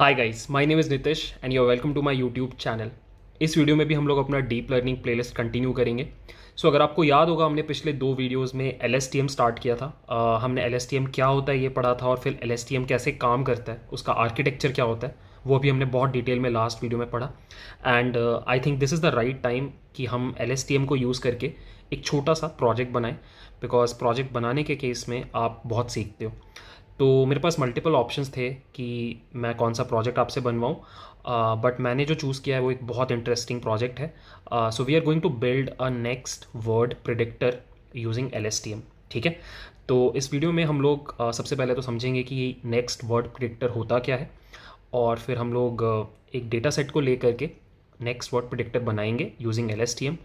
Hi guys my name is Nitish and you welcome to my YouTube channel इस video में भी हम लोग अपना डीप लर्निंग प्लेलिस्ट कंटिन्यू करेंगे सो so, अगर आपको याद होगा हमने पिछले दो वीडियोस में एल स्टार्ट किया था uh, हमने एल क्या होता है ये पढ़ा था और फिर एल कैसे काम करता है उसका आर्किटेक्चर क्या होता है वो भी हमने बहुत डिटेल में लास्ट वीडियो में पढ़ा and I think this is the right time कि हम एल को यूज़ करके एक छोटा सा प्रोजेक्ट बनाएं बिकॉज प्रोजेक्ट बनाने के केस में आप बहुत सीखते हो तो मेरे पास मल्टीपल ऑप्शंस थे कि मैं कौन सा प्रोजेक्ट आपसे बनवाऊँ बट मैंने जो चूज़ किया है वो एक बहुत इंटरेस्टिंग प्रोजेक्ट है so we are going to build a next word predictor using L ठीक है तो इस वीडियो में हम लोग uh, सबसे पहले तो समझेंगे कि नेक्स्ट वर्ड प्रिडिक्टर होता क्या है और फिर हम लोग uh, एक डेटा सेट को लेकर के नेक्स्ट वर्ड प्रिडिक्टर बनाएंगे using L S T M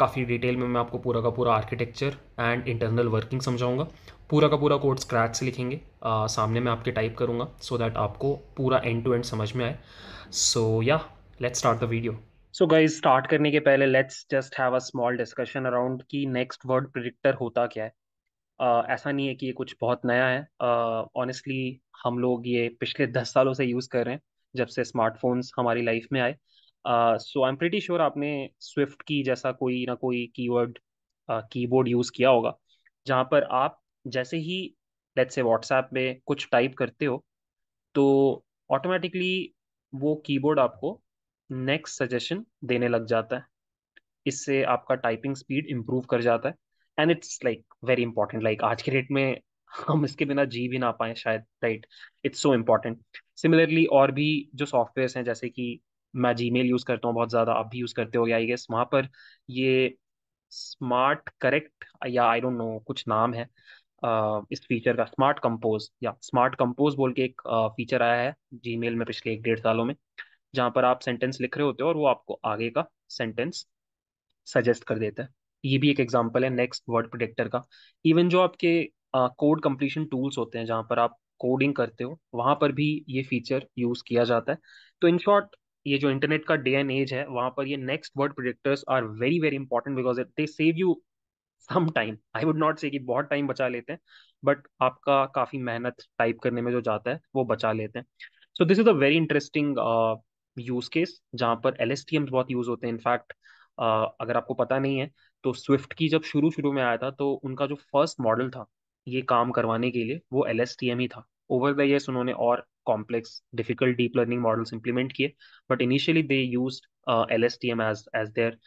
काफ़ी डिटेल में मैं आपको पूरा का पूरा आर्किटेक्चर एंड इंटरनल वर्किंग समझाऊंगा पूरा का पूरा कोड स्क्रैच से लिखेंगे आ, सामने मैं आपके टाइप करूँगा सो so दैट आपको पूरा एंड टू एंड समझ में आए सो या let's start the video so guys start करने के पहले let's just have a small discussion around कि नेक्स्ट वर्ड प्रिडिक्टर होता क्या है uh, ऐसा नहीं है कि ये कुछ बहुत नया है ऑनेस्टली uh, हम लोग ये पिछले दस सालों से यूज़ कर रहे हैं जब से स्मार्टफोन्स हमारी लाइफ में आए so I am pretty sure आपने स्विफ्ट की जैसा कोई ना कोई कीवर्ड कीबोर्ड यूज़ किया होगा जहाँ पर आप जैसे ही लेट्स से व्हाट्सएप में कुछ टाइप करते हो तो ऑटोमेटिकली वो कीबोर्ड आपको नेक्स्ट सजेशन देने लग जाता है इससे आपका टाइपिंग स्पीड इम्प्रूव कर जाता है and it's like very important like आज के डेट में हम इसके बिना जी भी ना पाए शायद right it's so important similarly और भी जो सॉफ्टवेयर हैं जैसे कि मैं जी मेल यूज़ करता हूँ बहुत ज़्यादा आप भी यूज़ करते हो आई गेस वहाँ पर ये स्मार्ट करेक्ट या आई डोंट नो कुछ नाम है इस फीचर का स्मार्ट कंपोज या स्मार्ट कंपोज बोल के एक फीचर आया है जी में पिछले एक डेढ़ सालों में जहाँ पर आप सेंटेंस लिख रहे होते हो और वो आपको आगे का सेंटेंस सजेस्ट कर देता है ये भी एक एग्जाम्पल है नेक्स्ट वर्ड प्रोडिक्टर का इवन जो आपके कोड कंप्लीशन टूल्स होते हैं जहाँ पर आप कोडिंग करते हो वहाँ पर भी ये फीचर यूज़ किया जाता है तो इन शॉर्ट ये जो इंटरनेट का डे एंड एज है वहाँ पर ये next word predictors are very very important because they save you some time I would not say कि बहुत टाइम बचा लेते हैं बट आपका काफ़ी मेहनत टाइप करने में जो जाता है वो बचा लेते हैं so this is a very interesting use case जहाँ पर एल बहुत यूज़ होते हैं इनफैक्ट uh, अगर आपको पता नहीं है तो स्विफ्ट की जब शुरू शुरू में आया था तो उनका जो फर्स्ट मॉडल था ये काम करवाने के लिए वो एल ही था ओवर द ईयर्स उन्होंने और complex difficult deep learning models implement किए but initially they use L S T M as as their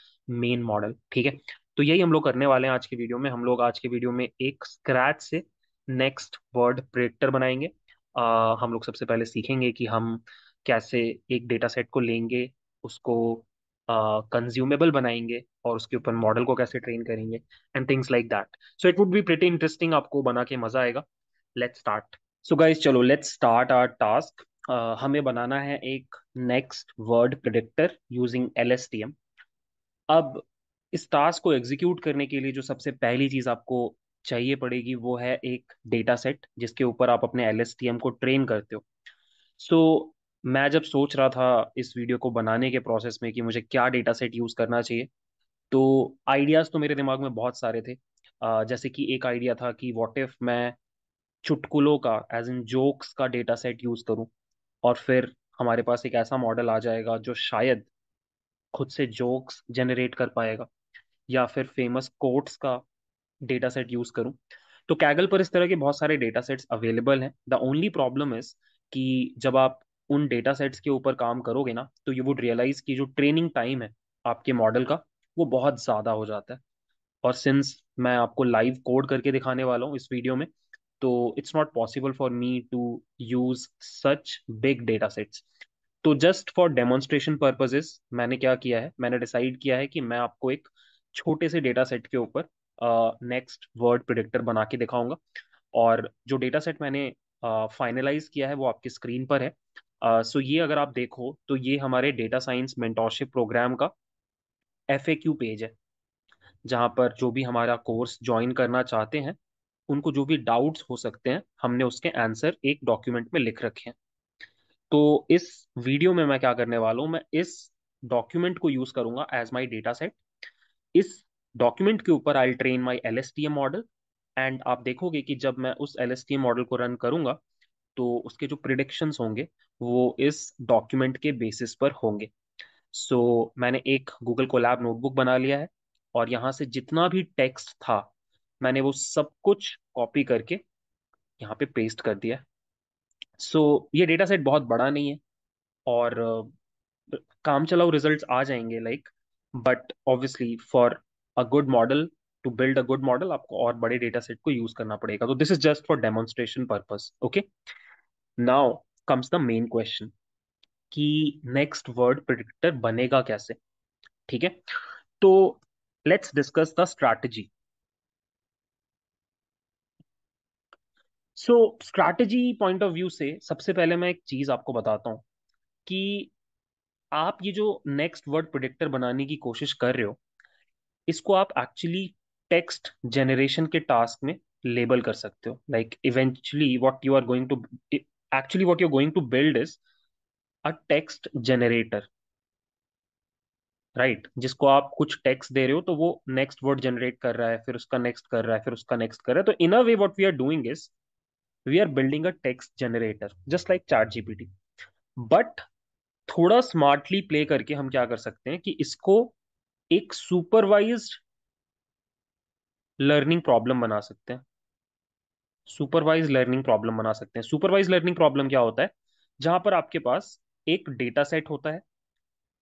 main model ठीक है तो यही हम लोग करने वाले हैं आज के वीडियो में हम लोग आज के वीडियो में एक स्क्रैच से नेक्स्ट वर्ड प्रेडिक्टर बनाएंगे आ, हम लोग सबसे पहले सीखेंगे कि हम कैसे एक डेटा सेट को लेंगे उसको कंज्यूमेबल uh, बनाएंगे और उसके ऊपर मॉडल को कैसे ट्रेन करेंगे and things like that so it would be pretty interesting आपको बना के मजा आएगा लेट्स स्टार्ट सो गाइज चलो लेट्स स्टार्ट आर टास्क हमें बनाना है एक next word predictor using L अब इस टास्क को एग्जीक्यूट करने के लिए जो सबसे पहली चीज़ आपको चाहिए पड़ेगी वो है एक डेटा सेट जिसके ऊपर आप अपने एल को ट्रेन करते हो सो so, मैं जब सोच रहा था इस वीडियो को बनाने के प्रोसेस में कि मुझे क्या डेटा सेट यूज़ करना चाहिए तो आइडियाज़ तो मेरे दिमाग में बहुत सारे थे जैसे कि एक आइडिया था कि वॉट इफ़ मैं चुटकुलों का एज इन जोक्स का डेटा सेट यूज़ करूँ और फिर हमारे पास एक ऐसा मॉडल आ जाएगा जो शायद खुद से जोक्स जनरेट कर पाएगा या फिर फेमस कोट्स का डेटा सेट यूज करूँ तो कैगल पर इस तरह के बहुत सारे डेटा सेट्स अवेलेबल हैं द ओनली प्रॉब्लम इज कि जब आप उन डेटा सेट्स के ऊपर काम करोगे ना तो यू वुड रियलाइज कि जो ट्रेनिंग टाइम है आपके मॉडल का वो बहुत ज़्यादा हो जाता है और सिंस मैं आपको लाइव कोड करके दिखाने वाला हूँ इस वीडियो में तो it's not possible for me to use such big data sets तो जस्ट फॉर डेमोन्स्ट्रेशन पर्पजेज मैंने क्या किया है मैंने डिसाइड किया है कि मैं आपको एक छोटे से डेटा सेट के ऊपर नेक्स्ट वर्ड प्रिडिक्टर बना के दिखाऊंगा और जो डेटा सेट मैंने फाइनलाइज किया है वो आपके स्क्रीन पर है सो uh, so ये अगर आप देखो तो ये हमारे डेटा साइंस मेंटोरशिप प्रोग्राम का एफ पेज है जहाँ पर जो भी हमारा कोर्स ज्वाइन करना चाहते हैं उनको जो भी डाउट्स हो सकते हैं हमने उसके आंसर एक डॉक्यूमेंट में लिख रखे हैं तो इस वीडियो में मैं क्या करने वाला हूँ मैं इस डॉक्यूमेंट को यूज़ करूँगा एज माई डेटा सेट इस डॉक्यूमेंट के ऊपर I train my L model and आप देखोगे कि जब मैं उस एल मॉडल को रन करूंगा तो उसके जो प्रिडिक्शन होंगे वो इस डॉक्यूमेंट के बेसिस पर होंगे सो so, मैंने एक गूगल लैब नोटबुक बना लिया है और यहाँ से जितना भी टेक्स्ट था मैंने वो सब कुछ कॉपी करके यहाँ पे पेस्ट कर दिया सो so, ये डेटा सेट बहुत बड़ा नहीं है और काम चलाओ रिजल्ट्स आ जाएंगे like like, but obviously for a good model to build a good model आपको और बड़े डेटा सेट को यूज करना पड़ेगा तो this is just for demonstration purpose okay now comes the main question कि नेक्स्ट वर्ड प्रिडिक्टर बनेगा कैसे ठीक है तो let's discuss the strategy so strategy point of view से सबसे पहले मैं एक चीज आपको बताता हूं कि आप ये जो नेक्स्ट वर्ड प्रोडिक्टर बनाने की कोशिश कर रहे हो इसको आप एक्चुअली टेक्स्ट जनरेशन के टास्क में लेबल कर सकते हो like eventually what you are going to actually what you are going to build is a text generator right जिसको आप कुछ टेक्स्ट दे रहे हो तो वो नेक्स्ट वर्ड जनरेट कर रहा है फिर उसका नेक्स्ट कर रहा है फिर उसका नेक्स्ट कर रहा है तो in a way what we are doing is we are building a text generator just like chat GPT but थोड़ा स्मार्टली प्ले करके हम क्या कर सकते हैं कि इसको एक सुपरवाइज लर्निंग प्रॉब्लम बना सकते हैं सुपरवाइज लर्निंग प्रॉब्लम बना सकते हैं सुपरवाइज लर्निंग प्रॉब्लम क्या होता है जहां पर आपके पास एक डेटा सेट होता है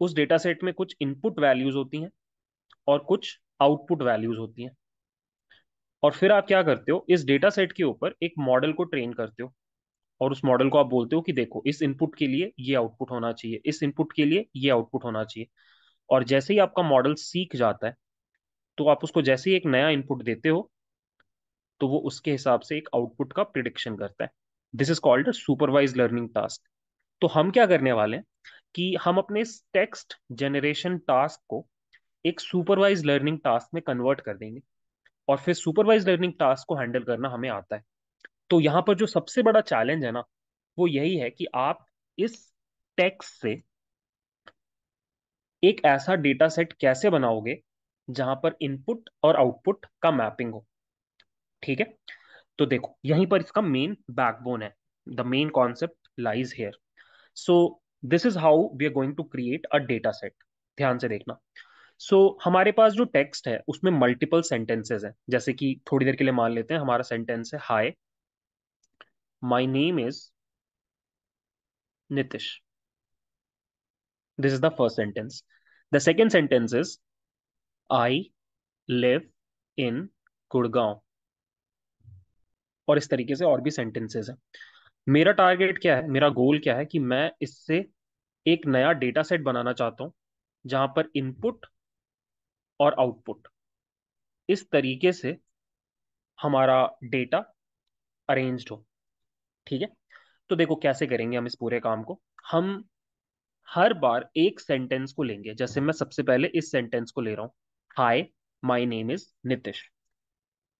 उस डेटा सेट में कुछ इनपुट वैल्यूज होती हैं और कुछ आउटपुट वैल्यूज होती हैं और फिर आप क्या करते हो इस डेटा सेट के ऊपर एक मॉडल को ट्रेन करते हो और उस मॉडल को आप बोलते हो कि देखो इस इनपुट के लिए ये आउटपुट होना चाहिए इस इनपुट के लिए ये आउटपुट होना चाहिए और जैसे ही आपका मॉडल सीख जाता है तो आप उसको जैसे ही एक नया इनपुट देते हो तो वो उसके हिसाब से एक आउटपुट का प्रिडिक्शन करता है this is called supervise learning task तो हम क्या करने वाले हैं कि हम अपने टेक्स्ट जनरेशन टास्क को एक सुपरवाइज लर्निंग टास्क में कन्वर्ट कर देंगे और फिर सुपरवाइज लर्निंग टास्क को हैंडल करना हमें आता है तो यहाँ पर जो सबसे बड़ा चैलेंज है ना वो यही है कि आप इस टैक्स से एक ऐसा डेटा सेट कैसे बनाओगे जहां पर इनपुट और आउटपुट का मैपिंग हो ठीक है तो देखो यहीं पर इसका मेन बैकबोन है the main concept lies here so this is how we are going to create a data set ध्यान से देखना सो so, हमारे पास जो टेक्स्ट है उसमें मल्टीपल सेंटेंसेज हैं जैसे कि थोड़ी देर के लिए मान लेते हैं हमारा सेंटेंस है hi My name is Nitish. This is the first sentence. The second sentence is I live in Gurgaon और इस तरीके से और भी सेंटेंसेस हैं मेरा टारगेट क्या है मेरा गोल क्या है कि मैं इससे एक नया डेटा सेट बनाना चाहता हूँ जहाँ पर इनपुट और आउटपुट इस तरीके से हमारा डेटा अरेंज्ड हो ठीक है तो देखो कैसे करेंगे हम इस पूरे काम को हम हर बार एक सेंटेंस को लेंगे जैसे मैं सबसे पहले इस सेंटेंस को ले रहा हूं hi my name is Nitish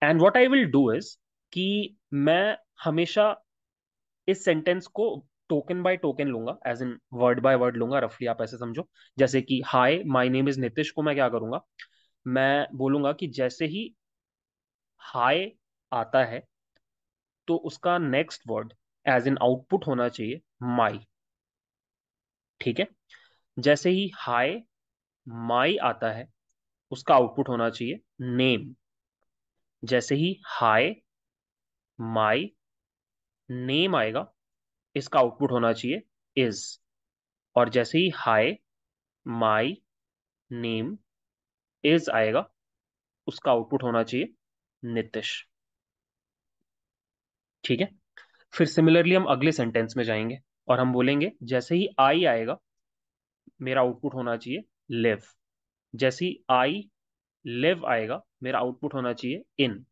and what I will do is कि मैं हमेशा इस सेंटेंस को टोकन बाय टोकन लूंगा as in word by word लूंगा रफली आप ऐसे समझो जैसे कि hi my name is Nitish को मैं क्या करूंगा मैं बोलूंगा कि जैसे ही हाय आता है तो उसका next word as an output होना चाहिए माई ठीक है जैसे ही हाय माई आता है उसका आउटपुट होना चाहिए नेम जैसे ही हाय माई नेम आएगा इसका आउटपुट होना चाहिए इज और जैसे ही हाय माई नेम इज आएगा उसका आउटपुट होना चाहिए नितिश ठीक है फिर सिमिलरली हम अगले सेंटेंस में जाएंगे और हम बोलेंगे जैसे ही आई आएगा मेरा आउटपुट होना चाहिए लिव जैसे ही आई लिव आएगा मेरा आउटपुट होना चाहिए इन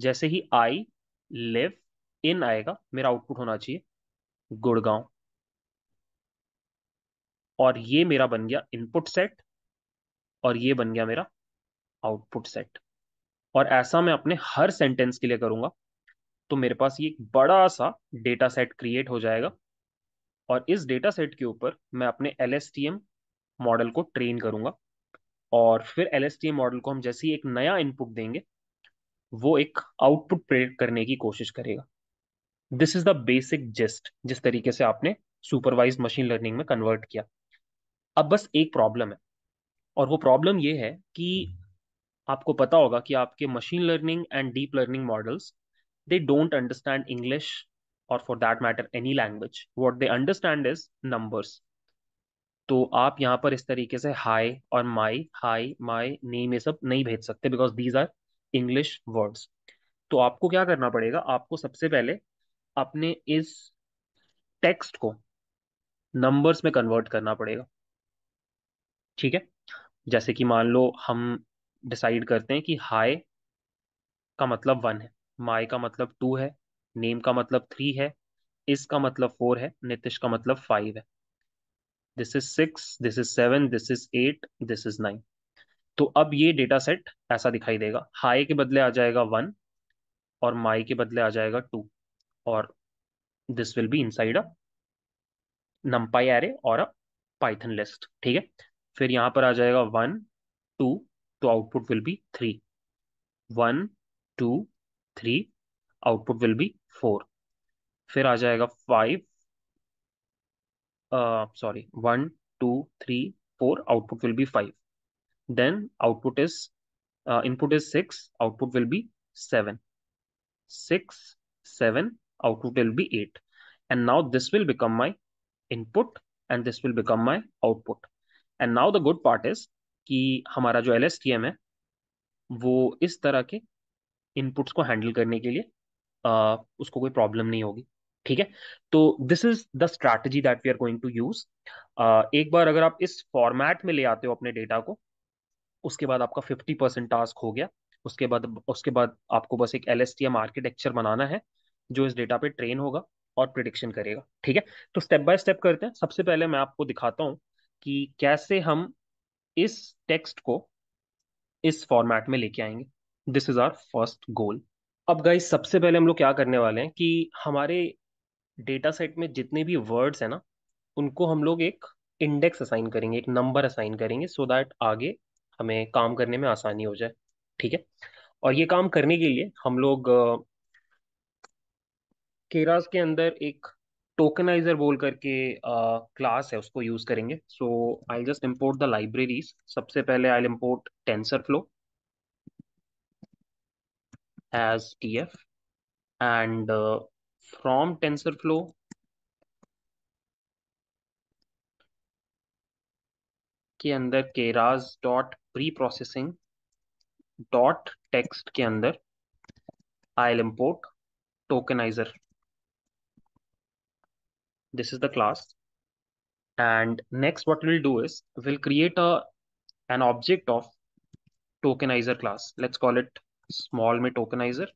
जैसे ही आई लिव इन आएगा मेरा आउटपुट होना चाहिए गुड़गांव और ये मेरा बन गया इनपुट सेट और ये बन गया मेरा आउटपुट सेट और ऐसा मैं अपने हर सेंटेंस के लिए करूंगा तो मेरे पास ये एक बड़ा सा डेटा सेट क्रिएट हो जाएगा और इस डेटा सेट के ऊपर मैं अपने एल मॉडल को ट्रेन करूंगा और फिर एल मॉडल को हम जैसे ही एक नया इनपुट देंगे वो एक आउटपुट प्रेड करने की कोशिश करेगा this is the basic gist जिस तरीके से आपने सुपरवाइज मशीन लर्निंग में कन्वर्ट किया अब बस एक प्रॉब्लम है और वो प्रॉब्लम ये है कि आपको पता होगा कि आपके machine learning and deep learning models they don't understand English और for that matter any language what they understand is numbers तो आप यहाँ पर इस तरीके से हाई और माई हाई माई नेम ये सब नहीं भेज सकते because these are English words तो आपको क्या करना पड़ेगा आपको सबसे पहले अपने इस टेक्स्ट को नंबर्स में कन्वर्ट करना पड़ेगा ठीक है जैसे कि मान लो हम डिसाइड करते हैं कि हाई का मतलब वन है माय का मतलब टू है नेम का मतलब थ्री है इस का मतलब फोर है नितिश का मतलब फाइव है this is six this is seven this is eight this is nine तो अब ये डेटा सेट ऐसा दिखाई देगा हाई के बदले आ जाएगा वन और माई के बदले आ जाएगा टू और this will be inside a NumPy array और अ पाइथन लिस्ट ठीक है फिर यहां पर आ जाएगा वन टू तो output will be three one two three output will be four फिर आ जाएगा five sorry one two three four output will be five then output is input is six output will be seven six seven output will be eight and now this will become my input and this will become my output and now the good part is कि हमारा जो L S T M है वो इस तरह के inputs को handle करने के लिए आ, उसको कोई प्रॉब्लम नहीं होगी ठीक है तो this is the strategy that we are going to use एक बार अगर आप इस फॉर्मेट में ले आते हो अपने डेटा को उसके बाद आपका फिफ्टी परसेंट टास्क हो गया उसके बाद उसके बाद आपको बस एक L S T M architecture बनाना है जो इस डेटा पे ट्रेन होगा और प्रिडिक्शन करेगा ठीक है तो स्टेप बाय स्टेप करते हैं सबसे पहले मैं आपको दिखाता हूँ कि कैसे हम इस टेक्स्ट को इस फॉर्मेट में लेके आएंगे this is our first goal अब गाइस सबसे पहले हम लोग क्या करने वाले हैं कि हमारे डेटा सेट में जितने भी वर्ड्स हैं ना उनको हम लोग एक इंडेक्स असाइन करेंगे एक नंबर असाइन करेंगे सो so दैट आगे हमें काम करने में आसानी हो जाए ठीक है और ये काम करने के लिए हम लोग केरास के अंदर एक टोकनाइजर बोल करके क्लास है उसको यूज करेंगे so I just import the libraries सबसे पहले I import TensorFlow as TF and uh, from TensorFlow के अंदर Keras dot preprocessing dot के अंदर I'll import this is the class and next what we'll do is we'll create a an object of tokenizer class let's call it small में tokenizer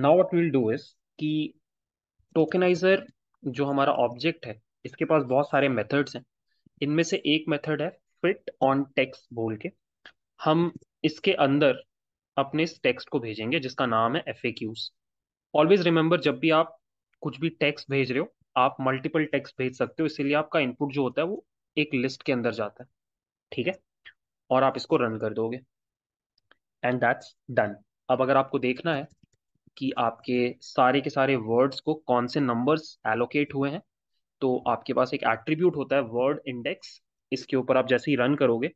now what will do is कि tokenizer जो हमारा object है इसके पास बहुत सारे methods हैं इनमें से एक मेथड है फिट ऑन टेक्स्ट बोल के हम इसके अंदर अपने इस टेक्स्ट को भेजेंगे जिसका नाम है एफ ऑलवेज रिमेंबर जब भी आप कुछ भी टेक्स्ट भेज रहे हो आप मल्टीपल टेक्स्ट भेज सकते हो इसीलिए आपका इनपुट जो होता है वो एक लिस्ट के अंदर जाता है ठीक है और आप इसको रन कर दोगे एंड दैट्स डन अब अगर आपको देखना है कि आपके सारे के सारे वर्ड्स को कौन से नंबर्स एलोकेट हुए हैं तो आपके पास एक एट्रीब्यूट होता है वर्ड इंडेक्स इसके ऊपर आप जैसे ही रन करोगे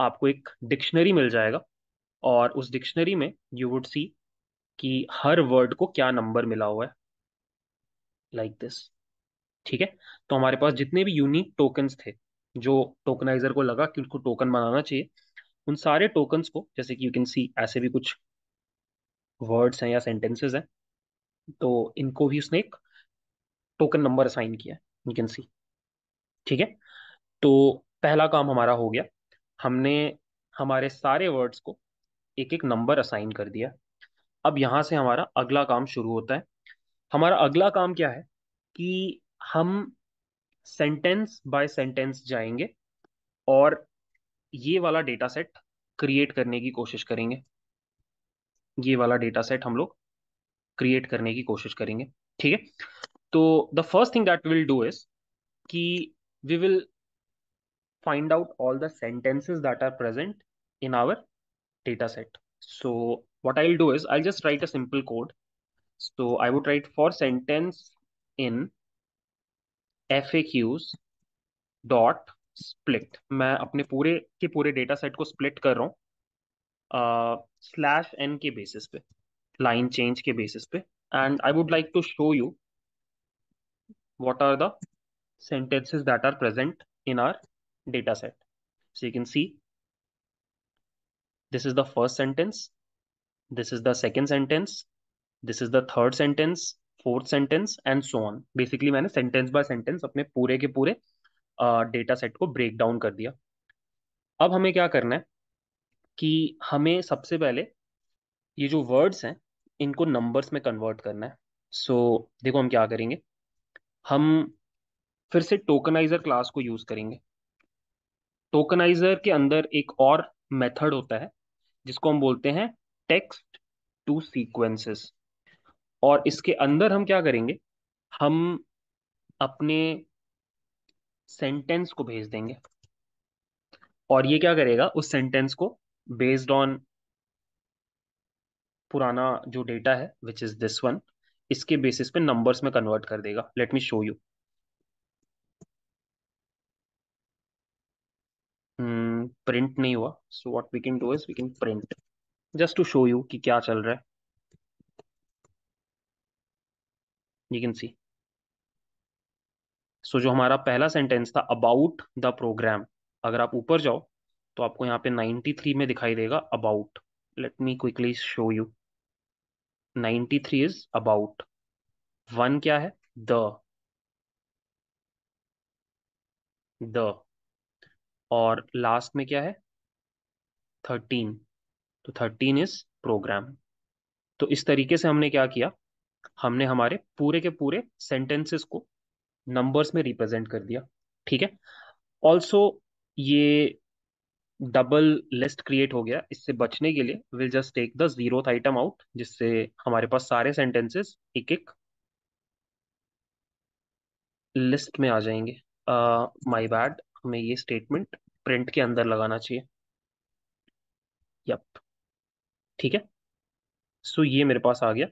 आपको एक डिक्शनरी मिल जाएगा और उस डिक्शनरी में यू वुड सी कि हर वर्ड को क्या नंबर मिला हुआ है लाइक like दिस ठीक है तो हमारे पास जितने भी यूनिक टोकन्स थे जो टोकनाइजर को लगा कि उसको टोकन बनाना चाहिए उन सारे टोकन्स को जैसे कि यू कैन सी ऐसे भी कुछ वर्ड्स हैं या सेंटेंसेस हैं तो इनको भी उसने एक टोकन नंबर असाइन किया यू कैन सी ठीक है तो पहला काम हमारा हो गया हमने हमारे सारे वर्ड्स को एक एक नंबर असाइन कर दिया अब यहाँ से हमारा अगला काम शुरू होता है हमारा अगला काम क्या है कि हम सेंटेंस बाय सेंटेंस जाएंगे और ये वाला डेटा सेट क्रिएट करने की कोशिश करेंगे ये वाला डेटा सेट हम लोग क्रिएट करने की कोशिश करेंगे ठीक है तो the first thing that will do is कि we will find out all the sentences that are present in our data set so what I will do is I just write a simple code so I would write for sentence in F A Qs dot split मैं अपने पूरे के पूरे data set को split कर रहा हूँ slash N के बेसिस पे लाइन चेंज के बेसिस पे and I would like to show you what are the sentences that are present in our data set so you can see this is the first sentence this is the second sentence this is the third sentence fourth sentence and so on basically मैंने sentence by sentence अपने पूरे के पूरे data set को break down कर दिया अब हमें क्या करना है कि हमें सबसे पहले ये जो वर्ड्स हैं इनको नंबर्स में कन्वर्ट करना है सो so, देखो हम क्या करेंगे हम फिर से टोकनाइजर क्लास को यूज़ करेंगे टोकनाइजर के अंदर एक और मेथड होता है जिसको हम बोलते हैं टेक्स्ट टू सीक्वेंसेस और इसके अंदर हम क्या करेंगे हम अपने सेंटेंस को भेज देंगे और ये क्या करेगा उस सेंटेंस को बेस्ड ऑन पुराना जो डेटा है विच इज दिस वन इसके बेसिस पे नंबर्स में कन्वर्ट कर देगा let me show you print नहीं हुआ so what we can do is we can print just to show you कि क्या चल रहा है यू कैन सी सो जो हमारा पहला सेंटेंस था अबाउट द प्रोग्राम अगर आप ऊपर जाओ तो आपको यहाँ पे 93 में दिखाई देगा about let me quickly show you 93 is about one क्या है द द और लास्ट में क्या है थर्टीन तो थर्टीन इज प्रोग्राम तो इस तरीके से हमने क्या किया हमने हमारे पूरे के पूरे सेंटेंसेस को नंबर्स में रिप्रेजेंट कर दिया ठीक है ऑल्सो ये डबल लिस्ट क्रिएट हो गया इससे बचने के लिए will just take the zeroth item out जिससे हमारे पास सारे सेंटेंसेस एक एक लिस्ट में आ जाएंगे माय uh, बैड हमें ये स्टेटमेंट प्रिंट के अंदर लगाना चाहिए यप ठीक है सो so, ये मेरे पास आ गया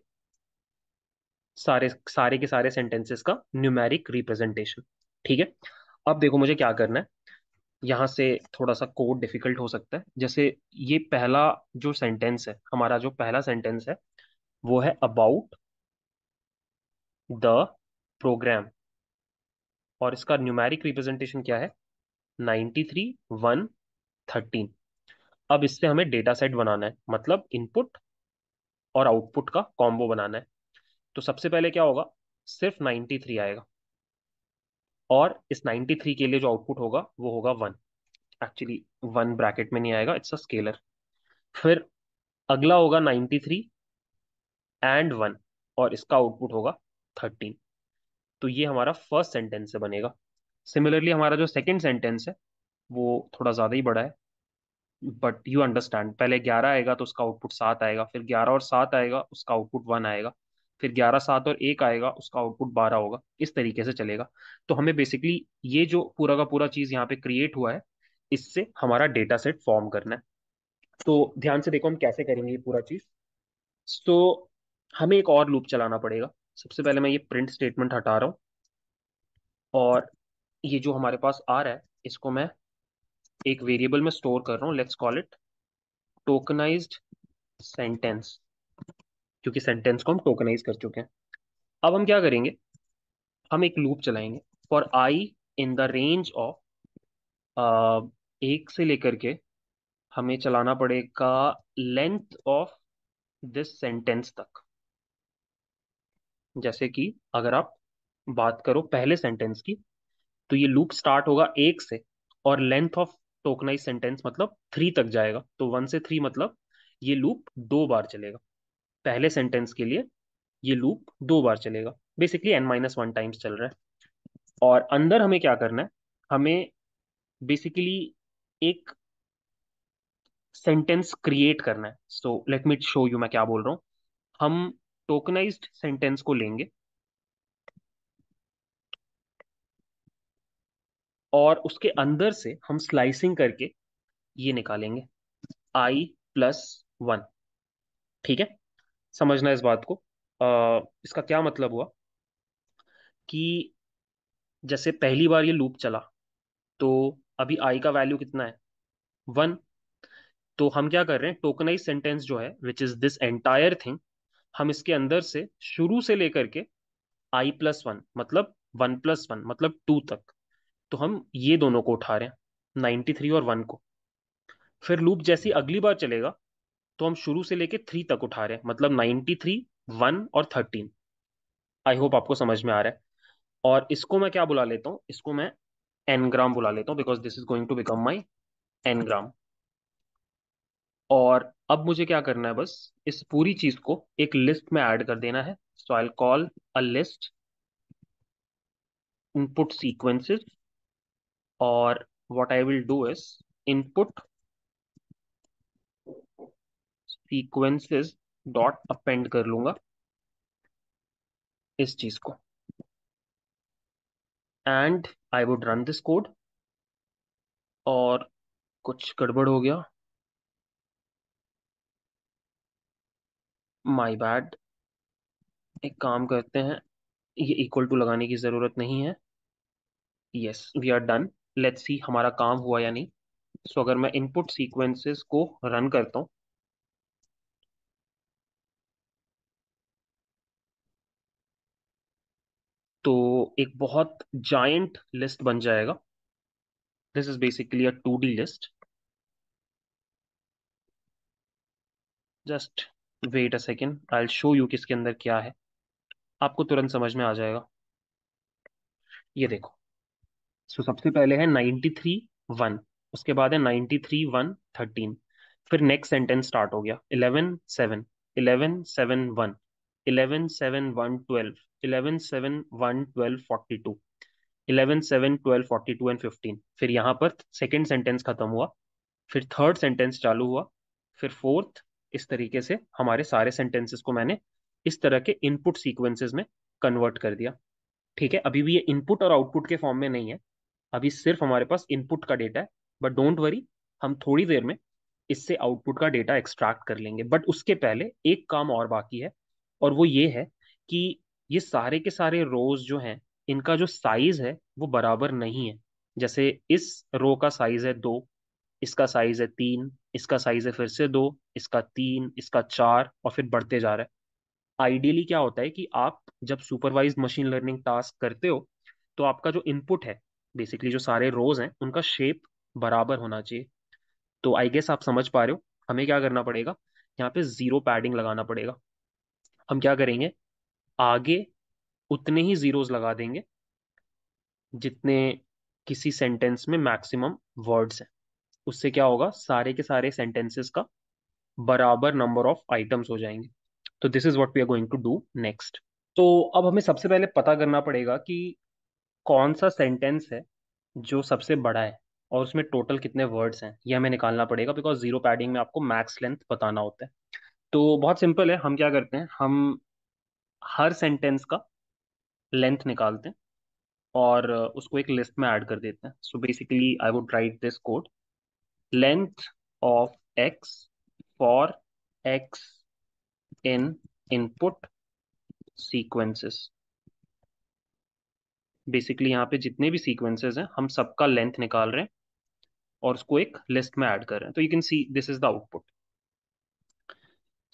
सारे सारे के सारे सेंटेंसेस का न्यूमेरिक रिप्रेजेंटेशन ठीक है अब देखो मुझे क्या करना है यहाँ से थोड़ा सा कोड डिफिकल्ट हो सकता है जैसे ये पहला जो सेंटेंस है हमारा जो पहला सेंटेंस है वो है अबाउट द प्रोग्राम और इसका न्यूमेरिक रिप्रेजेंटेशन क्या है नाइन्टी थ्री वन थर्टीन अब इससे हमें डेटा सेट बनाना है मतलब इनपुट और आउटपुट का कॉम्बो बनाना है तो सबसे पहले क्या होगा सिर्फ 93 आएगा और इस 93 के लिए जो आउटपुट होगा वो होगा वन एक्चुअली वन ब्रैकेट में नहीं आएगा इट्स अ स्केलर फिर अगला होगा 93 एंड वन और इसका आउटपुट होगा 13 तो ये हमारा फर्स्ट सेंटेंस से बनेगा सिमिलरली हमारा जो सेकेंड सेंटेंस है वो थोड़ा ज़्यादा ही बड़ा है बट यू अंडरस्टैंड पहले ग्यारह आएगा तो उसका आउटपुट सात आएगा फिर ग्यारह और सात आएगा उसका आउटपुट वन आएगा फिर ग्यारह सात और एक आएगा उसका आउटपुट बारह होगा इस तरीके से चलेगा तो हमें बेसिकली ये जो पूरा का पूरा चीज़ यहाँ पे क्रिएट हुआ है इससे हमारा डेटा सेट फॉर्म करना है तो ध्यान से देखो हम कैसे करेंगे ये पूरा चीज़ तो हमें एक और लूप चलाना पड़ेगा सबसे पहले मैं ये प्रिंट स्टेटमेंट हटा रहा हूँ और ये जो हमारे पास आ रहा है इसको मैं एक वेरिएबल में स्टोर कर रहा हूँ let's call it tokenized sentence क्योंकि सेंटेंस को हम टोकनाइज कर चुके हैं अब हम क्या करेंगे हम एक लूप चलाएंगे for I in the range of एक से लेकर के हमें चलाना पड़ेगा लेंथ ऑफ दिस सेंटेंस तक जैसे कि अगर आप बात करो पहले सेंटेंस की तो ये लूप स्टार्ट होगा एक से और लेंथ ऑफ टोकनाइज सेंटेंस मतलब थ्री तक जाएगा तो वन से थ्री मतलब ये लूप दो बार चलेगा पहले सेंटेंस के लिए ये लूप दो बार चलेगा basically N minus one times चल रहा है और अंदर हमें क्या करना है हमें बेसिकली एक सेंटेंस क्रिएट करना है so let me show you मैं क्या बोल रहा हूँ हम टोकनाइज्ड सेंटेंस को लेंगे और उसके अंदर से हम स्लाइसिंग करके ये निकालेंगे आई प्लस वन ठीक है समझना इस बात को आ, इसका क्या मतलब हुआ कि जैसे पहली बार ये लूप चला तो अभी आई का वैल्यू कितना है वन तो हम क्या कर रहे हैं टोकनाइज सेंटेंस जो है which is this entire thing हम इसके अंदर से शुरू से लेकर के आई प्लस वन मतलब वन प्लस वन मतलब टू तक तो हम ये दोनों को उठा रहे हैं नाइन्टी थ्री और वन को फिर लूप जैसी अगली बार चलेगा तो हम शुरू से लेके थ्री तक उठा रहे हैं मतलब नाइनटी थ्री वन और थर्टीन आई होप आपको समझ में आ रहा है और इसको मैं क्या बुला लेता हूँ इसको मैं एनग्राम बुला लेता हूँ because this is going to become my n gram और अब मुझे क्या करना है बस इस पूरी चीज को एक लिस्ट में ऐड कर देना है so I call a list input sequences और what I will do is input sequences dot append कर लूंगा इस चीज को and I would run this code और कुछ गड़बड़ हो गया माय बैड एक काम करते हैं ये इक्वल टू लगाने की ज़रूरत नहीं है yes we are done let's see हमारा काम हुआ या नहीं सो so, अगर मैं इनपुट सीक्वेंसेस को रन करता हूँ तो एक बहुत जॉइंट लिस्ट बन जाएगा this is basically a two D list just wait a second I show you किसके अंदर क्या है आपको तुरंत समझ में आ जाएगा ये देखो सो so, सबसे पहले है नाइन्टी थ्री वन उसके बाद है नाइन्टी थ्री वन थर्टीन फिर नेक्स्ट सेंटेंस स्टार्ट हो गया eleven seven eleven seven one eleven seven one twelve eleven seven one twelve forty two eleven seven twelve forty two and fifteen फिर यहाँ पर second sentence खत्म हुआ फिर third sentence चालू हुआ फिर फोर्थ इस तरीके से हमारे सारे सेंटेंसेस को मैंने इस तरह के इनपुट सीक्वेंसेस में कन्वर्ट कर दिया ठीक है अभी भी ये इनपुट और आउटपुट के फॉर्म में नहीं है अभी सिर्फ हमारे पास इनपुट का डेटा है बट डोंट वरी हम थोड़ी देर में इससे आउटपुट का डेटा एक्सट्रैक्ट कर लेंगे बट उसके पहले एक काम और बाकी है और वो ये है कि ये सारे के सारे रोज जो हैं इनका जो साइज है वो बराबर नहीं है जैसे इस रो का साइज है दो इसका साइज है तीन इसका साइज है फिर से दो इसका तीन इसका चार और फिर बढ़ते जा रहा है आइडियली क्या होता है कि आप जब सुपरवाइज मशीन लर्निंग टास्क करते हो तो आपका जो इनपुट है बेसिकली जो सारे रोज हैं उनका शेप बराबर होना चाहिए तो आई गेस आप समझ पा रहे हो हमें क्या करना पड़ेगा यहाँ पे जीरो पैडिंग लगाना पड़ेगा हम क्या करेंगे आगे उतने ही जीरोज लगा देंगे जितने किसी सेंटेंस में मैक्सिमम वर्ड्स हैं उससे क्या होगा सारे के सारे सेंटेंसेस का बराबर नंबर ऑफ आइटम्स हो जाएंगे तो this is what we are going to do next तो अब हमें सबसे पहले पता करना पड़ेगा कि कौन सा सेंटेंस है जो सबसे बड़ा है और उसमें टोटल कितने वर्ड्स हैं ये हमें निकालना पड़ेगा बिकॉज जीरो पैडिंग में आपको मैक्स लेंथ बताना होता है तो बहुत सिंपल है हम क्या करते हैं हम हर सेंटेंस का लेंथ निकालते हैं और उसको एक लिस्ट में ऐड कर देते हैं so basically I would write this code length of X for X in input sequences basically यहाँ पे जितने भी सीक्वेंसेस हैं हम सबका लेंथ निकाल रहे हैं और उसको एक लिस्ट में ऐड कर रहे हैं तो you can see this is the output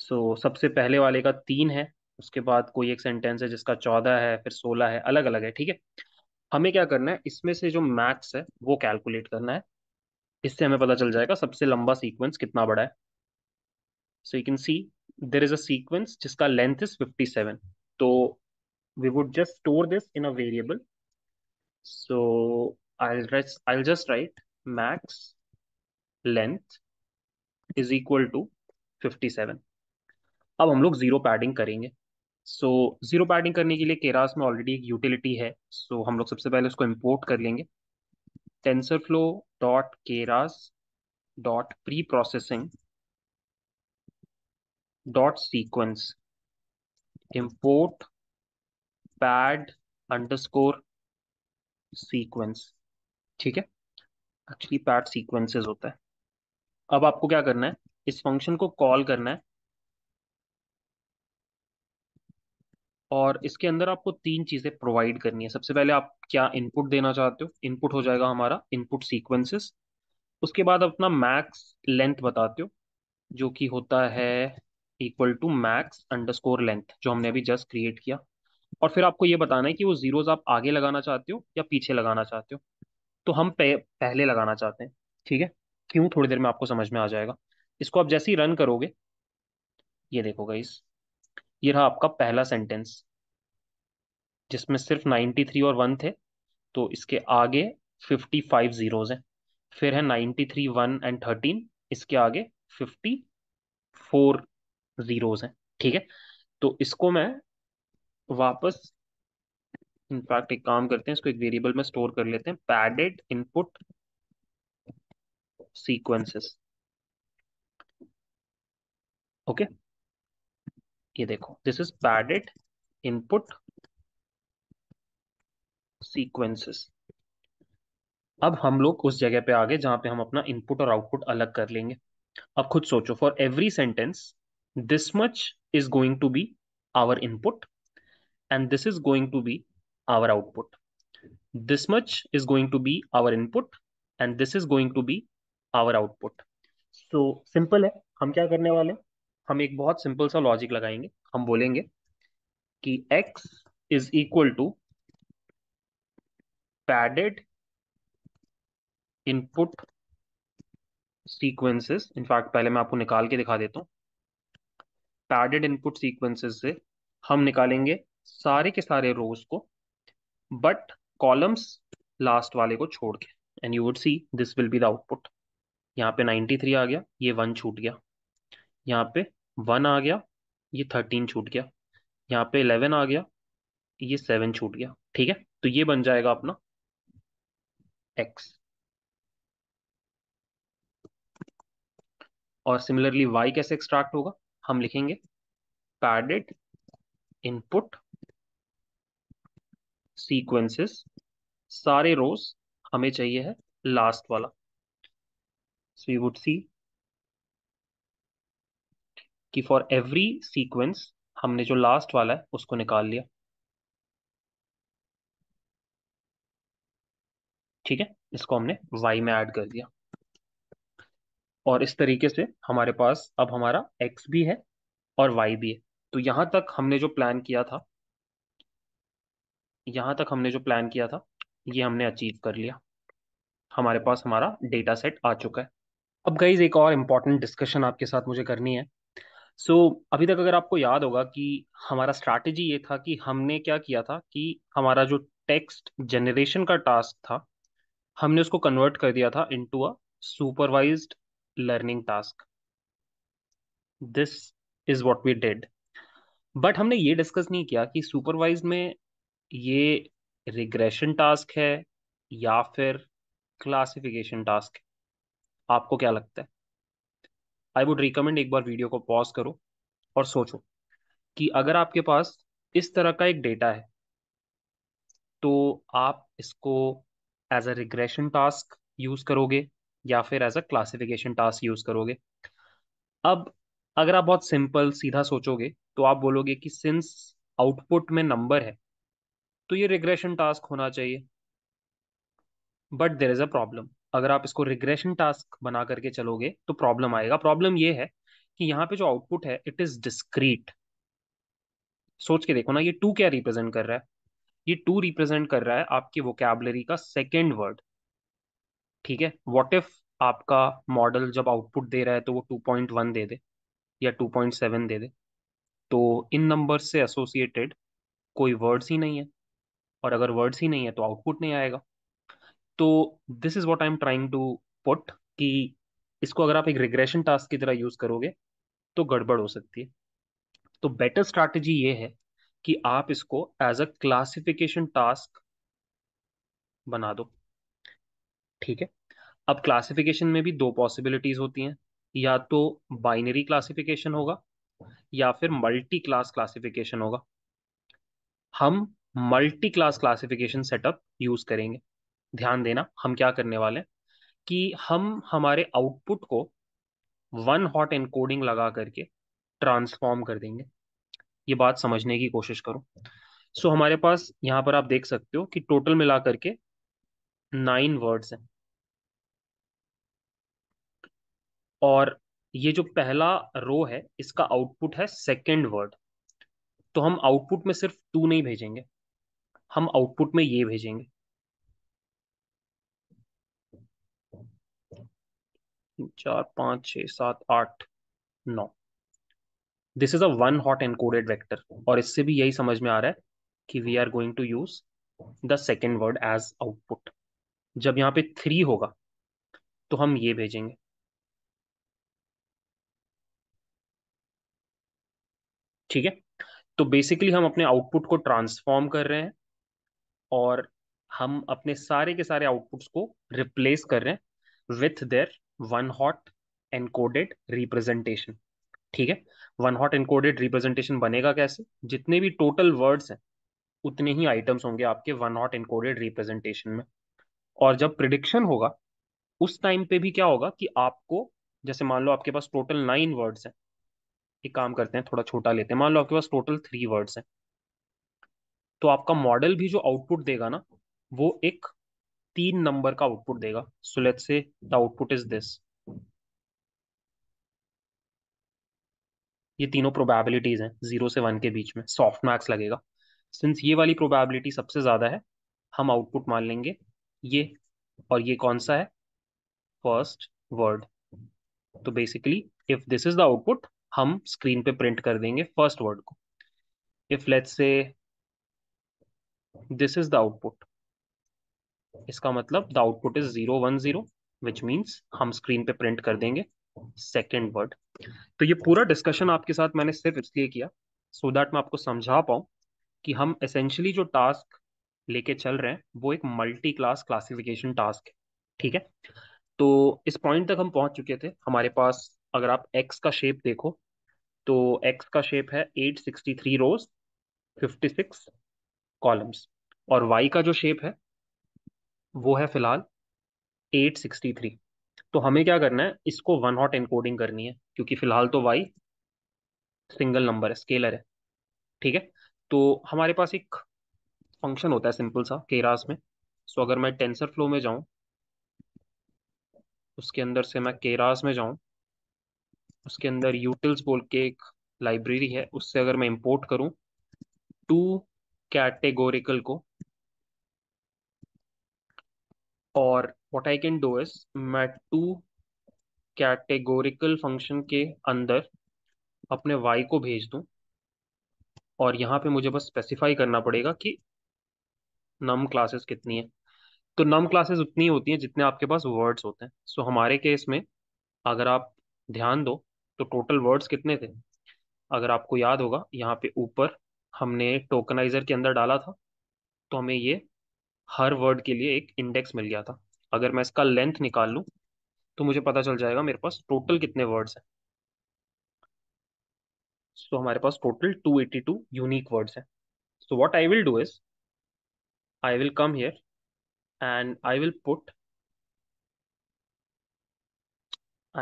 so सबसे पहले वाले का तीन है उसके बाद कोई एक सेंटेंस है जिसका चौदह है फिर सोलह है अलग अलग है ठीक है हमें क्या करना है इसमें से जो मैक्स है वो कैलकुलेट करना है इससे हमें पता चल जाएगा सबसे लंबा सीक्वेंस कितना बड़ा है so you can see there is a sequence जिसका लेंथ इज फिफ्टी सेवन तो we would just store this in a variable so I I just write max length is equal to fifty seven अब हम लोग zero padding करेंगे so zero padding करने के लिए Keras में ऑलरेडी एक यूटिलिटी है सो so, हम लोग सबसे पहले उसको इम्पोर्ट कर लेंगे TensorFlow dot Keras dot preprocessing dot sequence import pad underscore sequence ठीक है एक्चुअली पैड सीक्वेंसेस होता है अब आपको क्या करना है इस फंक्शन को कॉल करना है और इसके अंदर आपको तीन चीज़ें प्रोवाइड करनी है सबसे पहले आप क्या इनपुट देना चाहते हो इनपुट हो जाएगा हमारा इनपुट सीक्वेंसेस उसके बाद अपना मैक्स लेंथ बताते हो जो कि होता है equal to max underscore length जो हमने अभी जस्ट क्रिएट किया और फिर आपको ये बताना है कि वो ज़ीरोज़ आप आगे लगाना चाहते हो या पीछे लगाना चाहते हो तो हम पहले लगाना चाहते हैं ठीक है क्यों थोड़ी देर में आपको समझ में आ जाएगा इसको आप जैसे ही रन करोगे ये देखो गाइस ये रहा आपका पहला सेंटेंस जिसमें सिर्फ 93 और वन थे तो इसके आगे 55 जीरोज हैं फिर है 93 वन एंड 13 इसके आगे 54 जीरोज हैं ठीक है तो इसको मैं वापस इनफैक्ट एक काम करते हैं इसको एक वेरिएबल में स्टोर कर लेते हैं padded input sequences okay okay? ये देखो this is padded input sequences अब हम लोग उस जगह पे आ गए जहां पे हम अपना इनपुट और आउटपुट अलग कर लेंगे अब खुद सोचो for every sentence this much is going to be our input and this is going to be our output this much is going to be our input and this is going to be our output so simple है हम क्या करने वाले हम एक बहुत simple सा logic लगाएंगे हम बोलेंगे कि x is equal to padded input sequences in fact पहले मैं आपको निकाल के दिखा देता हूँ पैडेड इनपुट सीक्वेंसेस से हम निकालेंगे सारे के सारे रोज को बट कॉलम्स लास्ट वाले को छोड़ के and you would see this will be the output यहाँ पे 93 आ गया ये वन छूट गया यहाँ पे वन आ गया ये थर्टीन छूट गया यहाँ पे इलेवन आ गया ये सेवन छूट गया ठीक है तो ये बन जाएगा अपना एक्स और सिमिलरली वाई कैसे एक्सट्रैक्ट होगा हम लिखेंगे पैडेड इनपुट सीक्वेंसेस सारे रोज हमें चाहिए है लास्ट वाला सो यू वुड सी कि फॉर एवरी सीक्वेंस हमने जो लास्ट वाला है उसको निकाल लिया ठीक है इसको हमने y में ऐड कर दिया और इस तरीके से हमारे पास अब हमारा x भी है और y भी है तो यहां तक हमने जो प्लान किया था यहां तक हमने जो प्लान किया था ये हमने अचीव कर लिया हमारे पास हमारा डेटा सेट आ चुका है अब गाइज एक और इम्पॉर्टेंट डिस्कशन आपके साथ मुझे करनी है सो so, अभी तक अगर आपको याद होगा कि हमारा स्ट्रैटेजी ये था कि हमने क्या किया था कि हमारा जो टेक्स्ट जनरेशन का टास्क था हमने उसको कन्वर्ट कर दिया था into a supervised learning task this is what we did but हमने ये डिस्कस नहीं किया कि सुपरवाइज में ये रिग्रेशन टास्क है या फिर क्लासिफिकेशन टास्क है आपको क्या लगता है आई वुड रिकमेंड एक बार वीडियो को पॉज करो और सोचो कि अगर आपके पास इस तरह का एक डेटा है तो आप इसको as a regression task use करोगे या फिर as a classification task use करोगे अब अगर आप बहुत सिंपल सीधा सोचोगे तो आप बोलोगे कि सिंस आउटपुट में नंबर है तो ये रिग्रेशन टास्क होना चाहिए but there is a problem अगर आप इसको रिग्रेशन टास्क बना करके चलोगे तो प्रॉब्लम आएगा प्रॉब्लम ये है कि यहाँ पे जो आउटपुट है इट इज डिस्क्रीट सोच के देखो ना ये टू क्या रिप्रेजेंट कर रहा है ये टू रिप्रेजेंट कर रहा है आपके वोकेबलरी का सेकेंड वर्ड ठीक है वॉट इफ आपका मॉडल जब आउटपुट दे रहा है तो वो टू पॉइंट वन दे दे या टू पॉइंट सेवन दे दे तो इन नंबर से एसोसिएटेड कोई वर्ड्स ही नहीं है और अगर वर्ड्स ही नहीं है तो आउटपुट नहीं आएगा तो this is what I am trying to put कि इसको अगर आप एक रिग्रेशन टास्क की तरह यूज करोगे तो गड़बड़ हो सकती है तो बेटर स्ट्रैटेजी ये है कि आप इसको एज अ क्लासिफिकेशन टास्क बना दो ठीक है अब क्लासिफिकेशन में भी दो पॉसिबिलिटीज होती हैं या तो बाइनरी क्लासिफिकेशन होगा या फिर मल्टी क्लास क्लासिफिकेशन होगा हम multi class classification setup use करेंगे ध्यान देना हम क्या करने वाले कि हम हमारे आउटपुट को वन हॉट एनकोडिंग लगा करके ट्रांसफॉर्म कर देंगे ये बात समझने की कोशिश करो सो so, हमारे पास यहाँ पर आप देख सकते हो कि टोटल मिला करके नाइन वर्ड्स हैं और ये जो पहला रो है इसका आउटपुट है सेकंड वर्ड तो हम आउटपुट में सिर्फ टू नहीं भेजेंगे हम आउटपुट में ये भेजेंगे चार पांच छ सात आठ नौ this is a one hot encoded vector और इससे भी यही समझ में आ रहा है कि we are going to use the second word as output जब यहां पे थ्री होगा तो हम ये भेजेंगे ठीक है तो बेसिकली हम अपने आउटपुट को ट्रांसफॉर्म कर रहे हैं और हम अपने सारे के सारे आउटपुट्स को रिप्लेस कर रहे हैं with their one hot encoded representation ठीक है वन हॉट एनकोडेड रिप्रेजेंटेशन बनेगा कैसे जितने भी टोटल वर्ड्स हैं उतने ही आइटम्स होंगे आपके वन हॉट एनकोडेड रिप्रेजेंटेशन में और जब प्रिडिक्शन होगा उस टाइम पे भी क्या होगा कि आपको जैसे मान लो आपके पास टोटल नाइन वर्ड्स हैं एक काम करते हैं थोड़ा छोटा लेते हैं मान लो आपके पास टोटल थ्री वर्ड्स हैं तो आपका मॉडल भी जो आउटपुट देगा ना वो एक तीन नंबर का आउटपुट देगा so let say the output is this ये तीनों प्रोबेबिलिटीज हैं जीरो से वन के बीच में सॉफ्ट मैक्स लगेगा सिंस ये वाली प्रोबेबिलिटी सबसे ज़्यादा है हम आउटपुट मान लेंगे ये और ये कौन सा है फर्स्ट वर्ड तो basically if this is the output हम स्क्रीन पे प्रिंट कर देंगे फर्स्ट वर्ड को if let's say this is the output इसका मतलब the output is zero one zero which means हम स्क्रीन पे प्रिंट कर देंगे सेकेंड वर्ड तो ये पूरा डिस्कशन आपके साथ मैंने सिर्फ इसलिए किया सो so दैट मैं आपको समझा पाऊँ कि हम एसेंशली जो टास्क लेके चल रहे हैं वो एक मल्टी क्लास क्लासिफिकेशन टास्क है ठीक है तो इस पॉइंट तक हम पहुंच चुके थे हमारे पास अगर आप एक्स का शेप देखो तो एक्स का शेप है 863 रोज 56 कॉलम्स और वाई का जो शेप है वो है फिलहाल 863 तो हमें क्या करना है इसको वन हॉट इनकोडिंग करनी है क्योंकि फिलहाल तो वाई सिंगल नंबर है स्केलर है ठीक है तो हमारे पास एक फंक्शन होता है सिंपल सा केरास में सो अगर मैं टेंसर फ्लो में जाऊं उसके अंदर से मैं केरास में जाऊं उसके अंदर यूटिल्स बोल के एक लाइब्रेरी है उससे अगर मैं इंपोर्ट करूं टू कैटेगोरिकल को और what I can do is मैं टू कैटेगोरिकल फंक्शन के अंदर अपने वाई को भेज दूं और यहाँ पे मुझे बस स्पेसिफाई करना पड़ेगा कि नम क्लासेस कितनी है तो नम क्लासेस उतनी होती हैं जितने आपके पास वर्ड्स होते हैं सो so, हमारे केस में अगर आप ध्यान दो तो टोटल वर्ड्स कितने थे अगर आपको याद होगा यहाँ पे ऊपर हमने टोकनाइजर के अंदर डाला था तो हमें ये हर वर्ड के लिए एक इंडेक्स मिल गया था अगर मैं इसका लेंथ निकाल लूँ तो मुझे पता चल जाएगा मेरे पास टोटल कितने वर्ड्स हैं सो so, हमारे पास टोटल 282 यूनिक वर्ड्स हैं so what I will do is I will come here and I will put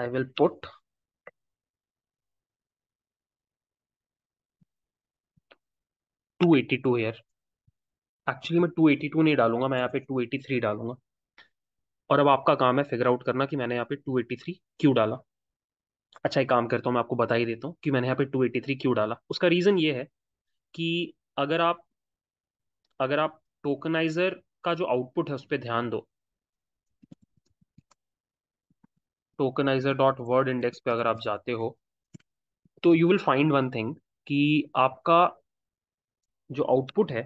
I will put two eighty two here. Actually मैं 282 नहीं डालूंगा मैं यहाँ पे 283 डालूंगा और अब आपका काम है फिगर आउट करना कि मैंने यहाँ पे 283 क्यों डाला अच्छा एक काम करता हूँ मैं आपको बता ही देता हूँ कि मैंने यहाँ पे 283 क्यों डाला उसका रीज़न ये है कि अगर आप अगर आप टोकनाइजर का जो आउटपुट है उस पर ध्यान दो टोकनाइजर डॉट वर्ड इंडेक्स पे अगर आप जाते हो तो you will find one thing कि आपका जो आउटपुट है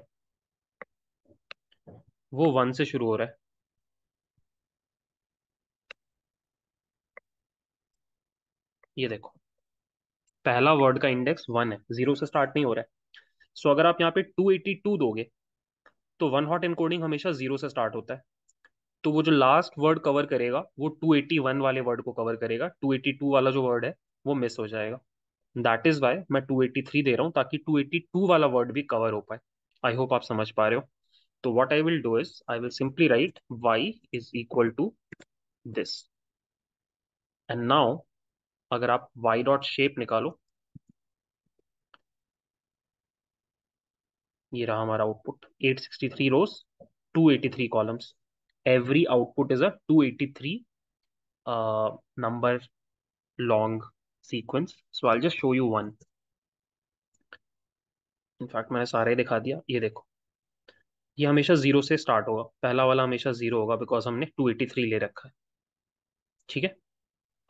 वो वन से शुरू हो रहा है ये देखो पहला वर्ड का इंडेक्स वन है जीरो से स्टार्ट नहीं हो रहा है सो so, अगर आप यहाँ पे टू एटी टू दोगे तो वन हॉट इनकोडिंग हमेशा जीरो से स्टार्ट होता है तो वो जो लास्ट वर्ड कवर करेगा वो टू एटी वन वाले वर्ड को कवर करेगा टू एटी टू वाला जो वर्ड है वो मिस हो जाएगा दैट इज वाई मैं टू एटी थ्री दे रहा हूँ ताकि टू एटी टू वाला वर्ड भी कवर हो पाए आई होप आप समझ पा रहे हो So what I will do is I will simply write y is equal to this. And now अगर आप y dot shape निकालो ये रहा हमारा output 863 rows 283 columns every output is a 283 uh, number long sequence. So I'll just show you one. In fact मैंने सारे दिखा दिया ये देखो ये हमेशा जीरो से स्टार्ट होगा पहला वाला हमेशा जीरो होगा बिकॉज हमने टू एटी थ्री ले रखा है ठीक है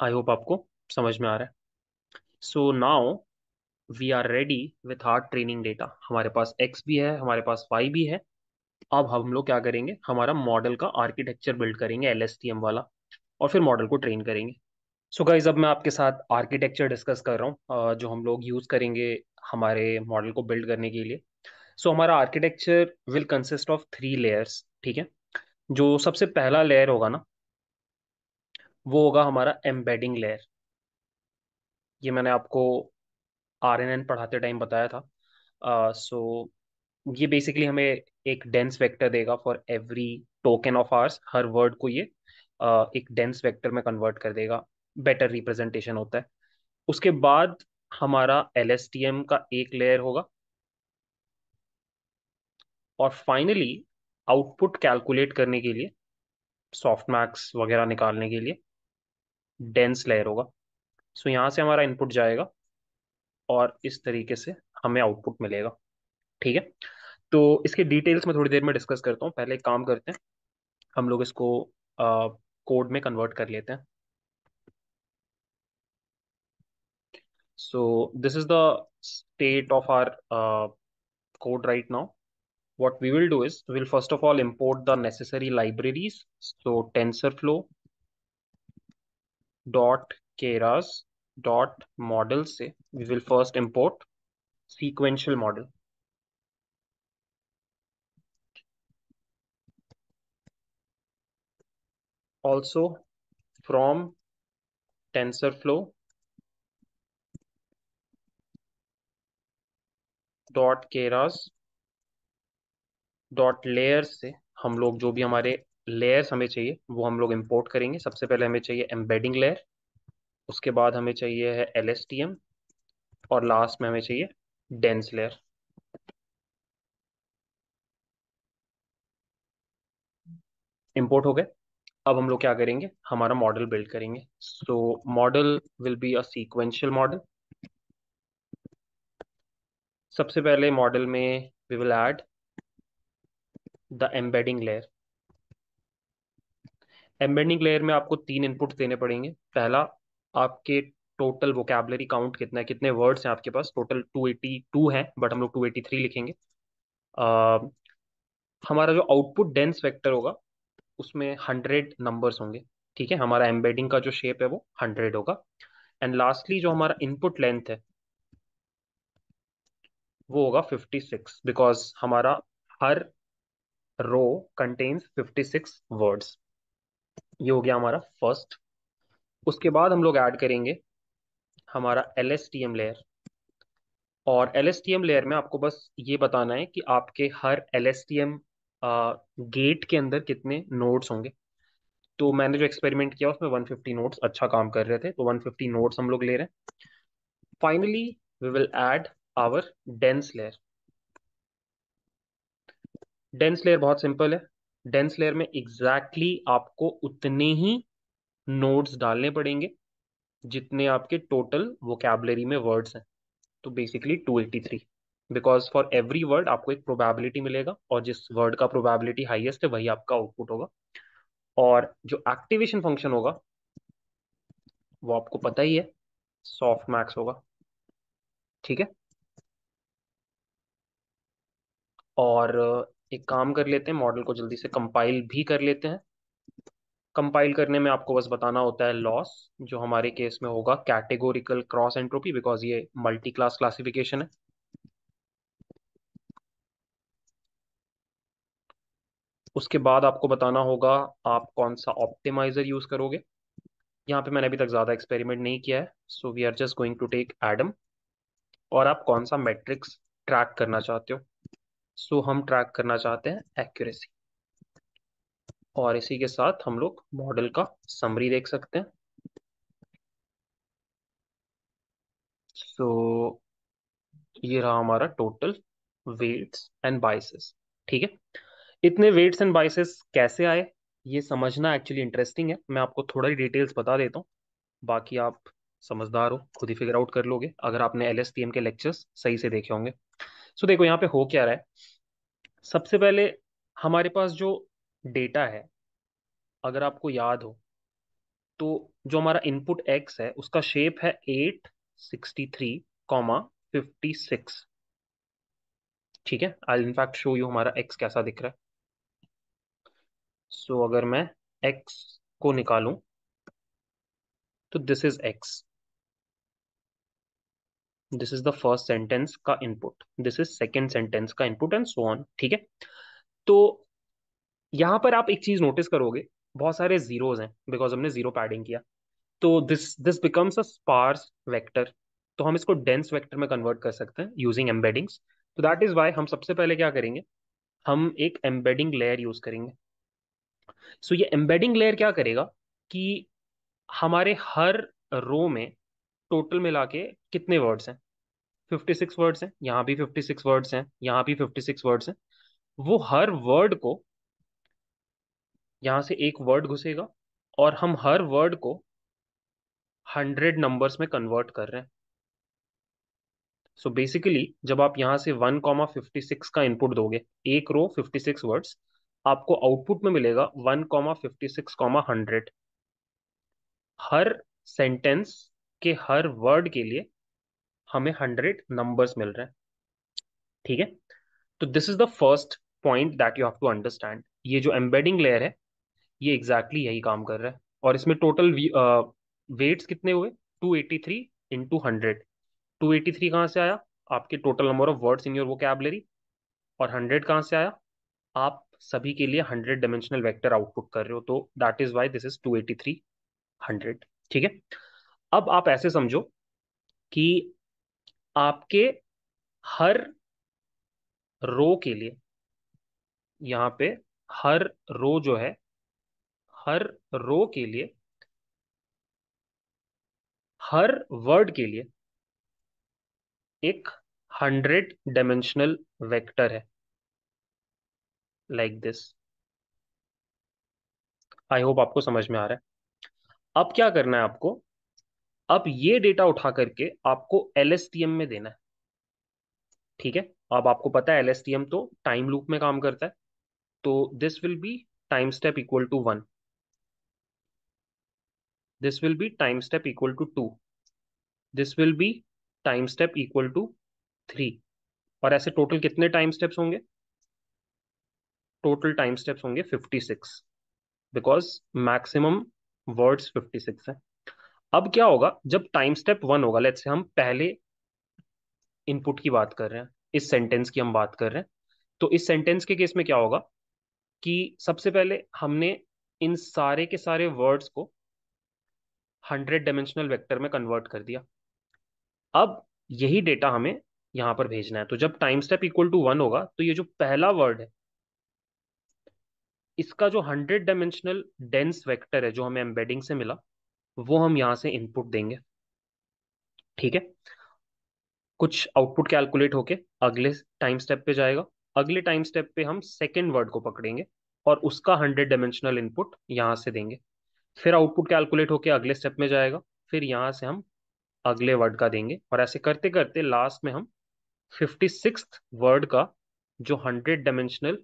आई होप आपको समझ में आ रहा है so now we are ready with hard training data हमारे पास एक्स भी है हमारे पास वाई भी है अब हम लोग क्या करेंगे हमारा मॉडल का आर्किटेक्चर बिल्ड करेंगे एल वाला और फिर मॉडल को ट्रेन करेंगे सो so गाइज अब मैं आपके साथ आर्किटेक्चर डिस्कस कर रहा हूँ जो हम लोग यूज़ करेंगे हमारे मॉडल को बिल्ड करने के लिए सो so, हमारा architecture will consist of three layers ठीक है जो सबसे पहला लेयर होगा ना वो होगा हमारा एम्बेडिंग लेयर ये मैंने आपको आर एन एन पढ़ाते टाइम बताया था सो uh, so, ये बेसिकली हमें एक डेंस वेक्टर देगा for every token of ours हर वर्ड को ये uh, एक डेंस वेक्टर में कन्वर्ट कर देगा बेटर रिप्रेजेंटेशन होता है उसके बाद हमारा एल का एक लेयर होगा और फाइनली आउटपुट कैलकुलेट करने के लिए सॉफ्ट मैक्स वगैरह निकालने के लिए डेंस लेयर होगा सो यहाँ से हमारा इनपुट जाएगा और इस तरीके से हमें आउटपुट मिलेगा ठीक है तो इसके डिटेल्स में थोड़ी देर में डिस्कस करता हूँ पहले एक काम करते हैं हम लोग इसको कोड में कन्वर्ट कर लेते हैं so this is the state of our code right now what we will do is we'll first of all import the necessary libraries. So TensorFlow dot keras dot Models. we will first import sequential model. Also from TensorFlow dot keras dot layer से हम लोग जो भी हमारे layers हमें चाहिए वो हम लोग इम्पोर्ट करेंगे सबसे पहले हमें चाहिए एम्बेडिंग लेयर उसके बाद हमें चाहिए है एल और लास्ट में हमें चाहिए डेंस लेयर इम्पोर्ट हो गए अब हम लोग क्या करेंगे हमारा मॉडल बिल्ड करेंगे so model will be a sequential model सबसे पहले मॉडल में we will add the embedding layer embedding layer में आपको तीन इनपुट देने पड़ेंगे पहला आपके टोटल वोकेबलरी काउंट कितना है कितने वर्ड्स हैं आपके पास टोटल 282 हैं बट हम लोग 283 लिखेंगे आ, हमारा जो आउटपुट डेंस वेक्टर होगा उसमें हंड्रेड नंबर्स होंगे ठीक है हमारा एम्बेडिंग का जो शेप है वो हंड्रेड होगा एंड लास्टली जो हमारा इनपुट लेंथ है वो होगा फिफ्टी सिक्स बिकॉज हमारा हर row contains fifty six words ये हो गया हमारा फर्स्ट उसके बाद हम लोग ऐड करेंगे हमारा L S T M layer और L S T M layer में आपको बस ये बताना है कि आपके हर L S T M gate के अंदर कितने नोट्स होंगे तो मैंने जो एक्सपेरिमेंट किया उसमें वन फिफ्टी नोट्स अच्छा काम कर रहे थे तो वन फिफ्टी नोट्स हम लोग ले रहे हैं finally we will add our dense layer dense layer बहुत सिंपल है डेंस लेयर में एग्जैक्टली exactly आपको उतने ही नोड्स डालने पड़ेंगे जितने आपके टोटल वोकेबलरी में वर्ड्स हैं तो basically 283 because for every word आपको एक प्रोबेबिलिटी मिलेगा और जिस वर्ड का प्रोबेबिलिटी हाईएस्ट है वही आपका आउटपुट होगा और जो एक्टिवेशन फंक्शन होगा वो आपको पता ही है सॉफ्ट मैक्स होगा ठीक है और एक काम कर लेते हैं मॉडल को जल्दी से कंपाइल भी कर लेते हैं कंपाइल करने में आपको बस बताना होता है लॉस जो हमारे केस में होगा कैटेगोरिकल क्रॉस एंट्रोपी बिकॉज ये मल्टी क्लास क्लासिफिकेशन है उसके बाद आपको बताना होगा आप कौन सा ऑप्टिमाइजर यूज़ करोगे यहाँ पे मैंने अभी तक ज़्यादा एक्सपेरिमेंट नहीं किया है so we are just going to take Adam और आप कौन सा मैट्रिक्स ट्रैक करना चाहते हो सो हम ट्रैक करना चाहते हैं एक्यूरेसी और इसी के साथ हम लोग मॉडल का समरी देख सकते हैं सो so, ये रहा हमारा टोटल वेट्स एंड बाइसेस ठीक है इतने वेट्स एंड बाइसेस कैसे आए ये समझना एक्चुअली इंटरेस्टिंग है मैं आपको थोड़ा ही डिटेल्स बता देता हूँ बाकी आप समझदार हो खुद ही फिगर आउट कर लोगे अगर आपने एल के लेक्चर्स सही से देखे होंगे सो देखो यहाँ पे हो क्या रहा है सबसे पहले हमारे पास जो डेटा है अगर आपको याद हो तो जो हमारा इनपुट एक्स है उसका शेप है eight sixty three comma fifty six ठीक है आई इनफैक्ट शो यू हमारा एक्स कैसा दिख रहा है सो so, अगर मैं एक्स को निकालूं तो this is x this is the first sentence का input this is second sentence का इनपुट एंड सो ऑन ठीक है तो यहाँ पर आप एक चीज नोटिस करोगे बहुत सारे जीरोज हैं बिकॉज हमने जीरो पैडिंग किया तो this this becomes a sparse vector तो हम इसको डेंस वेक्टर में कन्वर्ट कर सकते हैं यूजिंग एम्बेडिंग्स तो दैट इज वाई हम सबसे पहले क्या करेंगे हम एक एम्बेडिंग लेयर यूज करेंगे सो so, ये एम्बेडिंग लेयर क्या करेगा कि हमारे हर रो में टोटल मिला के कितने वर्ड्स हैं फिफ्टी सिक्स वर्ड्स हैं यहाँ भी फिफ्टी सिक्स वर्ड्स हैं यहाँ भी फिफ्टी सिक्स वर्ड्स हैं वो हर वर्ड को यहाँ से एक वर्ड घुसेगा और हम हर वर्ड को हंड्रेड नंबर्स में कन्वर्ट कर रहे हैं सो so बेसिकली जब आप यहाँ से वन कॉमा फिफ्टी सिक्स का इनपुट दोगे एक रो फिफ्टी सिक्स वर्ड्स आपको आउटपुट में मिलेगा one comma fifty six comma hundred हर सेंटेंस के हर वर्ड के लिए हमें हंड्रेड नंबर्स मिल रहे हैं ठीक है तो this is the first point that you have to understand ये जो एम्बेडिंग लेयर है ये एग्जैक्टली exactly यही काम कर रहा है और इसमें टोटल वेट्स कितने हुए 283 eighty three into hundred two eighty three कहाँ से आया आपके total number of words in your रही और हंड्रेड कहाँ से आया आप सभी के लिए हंड्रेड डायमेंशनल वेक्टर आउटपुट कर रहे हो तो that is why this is two eighty three hundred ठीक है अब आप ऐसे समझो कि आपके हर रो के लिए यहां पे हर रो जो है हर रो के लिए हर वर्ड के लिए एक हंड्रेड डायमेंशनल वेक्टर है लाइक दिस आई होप आपको समझ में आ रहा है अब क्या करना है आपको अब ये डेटा उठा करके आपको एल में देना है ठीक है अब आपको पता है एलएसटीएम तो टाइम लूप में काम करता है तो this will be time step equal to one this will be time step equal to two this will be time step equal to three और ऐसे टोटल कितने टाइम स्टेप्स होंगे टोटल टाइम स्टेप्स होंगे fifty six because maximum words fifty six है अब क्या होगा जब टाइम स्टेप वन होगा लेट्स से हम पहले इनपुट की बात कर रहे हैं इस सेंटेंस की हम बात कर रहे हैं तो इस सेंटेंस के केस में क्या होगा कि सबसे पहले हमने इन सारे के सारे वर्ड्स को हंड्रेड डायमेंशनल वेक्टर में कन्वर्ट कर दिया अब यही डेटा हमें यहां पर भेजना है तो जब time step equal to one होगा तो ये जो पहला वर्ड है इसका जो हंड्रेड डायमेंशनल डेंस वेक्टर है जो हमें एम्बेडिंग से मिला वो हम यहाँ से इनपुट देंगे ठीक है कुछ आउटपुट कैलकुलेट होके अगले टाइम स्टेप पे जाएगा अगले टाइम स्टेप पे हम सेकेंड वर्ड को पकड़ेंगे और उसका हंड्रेड डायमेंशनल इनपुट यहाँ से देंगे फिर आउटपुट कैलकुलेट होके अगले स्टेप में जाएगा फिर यहाँ से हम अगले वर्ड का देंगे और ऐसे करते करते लास्ट में हम फिफ्टी वर्ड का जो हंड्रेड डायमेंशनल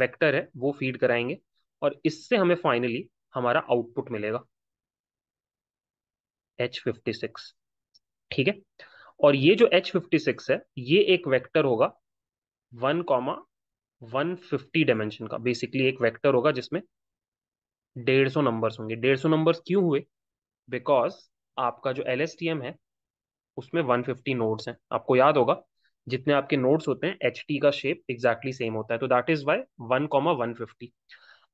वेक्टर है वो फीड कराएंगे और इससे हमें फाइनली हमारा आउटपुट मिलेगा एच फिफ्टी सिक्स ठीक है और ये जो एच फिफ्टी सिक्स है ये एक वेक्टर होगा one comma one fifty dimension का बेसिकली एक वेक्टर होगा जिसमें डेढ़ सौ नंबर्स होंगे डेढ़ सौ नंबर्स क्यों हुए बिकॉज आपका जो एल है उसमें वन फिफ्टी नोट्स हैं आपको याद होगा जितने आपके नोट्स होते हैं एच टी का शेप एग्जैक्टली सेम होता है तो that is why one comma one fifty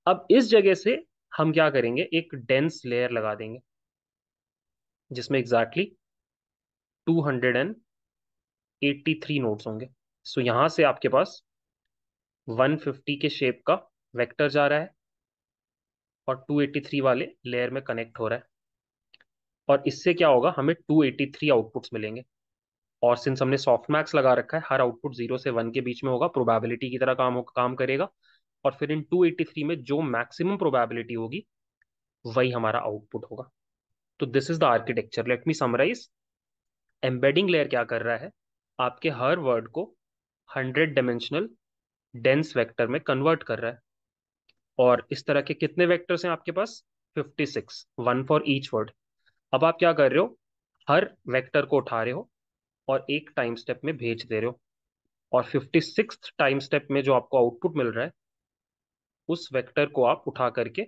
अब इस जगह से हम क्या करेंगे एक डेंस लेयर लगा देंगे जिसमें exactly two hundred and eighty three nodes होंगे सो so, यहाँ से आपके पास वन फिफ्टी के शेप का वेक्टर जा रहा है और टू एट्टी थ्री वाले लेयर में कनेक्ट हो रहा है और इससे क्या होगा हमें टू एट्टी थ्री आउटपुट्स मिलेंगे और सिंस हमने सॉफ्ट मैक्स लगा रखा है हर आउटपुट जीरो से वन के बीच में होगा प्रोबेबिलिटी की तरह काम हो, काम करेगा और फिर इन 283 में जो मैक्सिमम प्रोबेबिलिटी होगी वही हमारा आउटपुट होगा तो this is the architecture let me summarise embedding layer क्या कर रहा है आपके हर वर्ड को हंड्रेड डायमेंशनल डेंस वेक्टर में कन्वर्ट कर रहा है और इस तरह के कितने वेक्टर्स हैं आपके पास fifty six one for each word अब आप क्या कर रहे हो हर वेक्टर को उठा रहे हो और एक टाइम स्टेप में भेज दे रहे हो और फिफ्टी सिक्स टाइम स्टेप में जो आपको आउटपुट मिल रहा है उस वेक्टर को आप उठा करके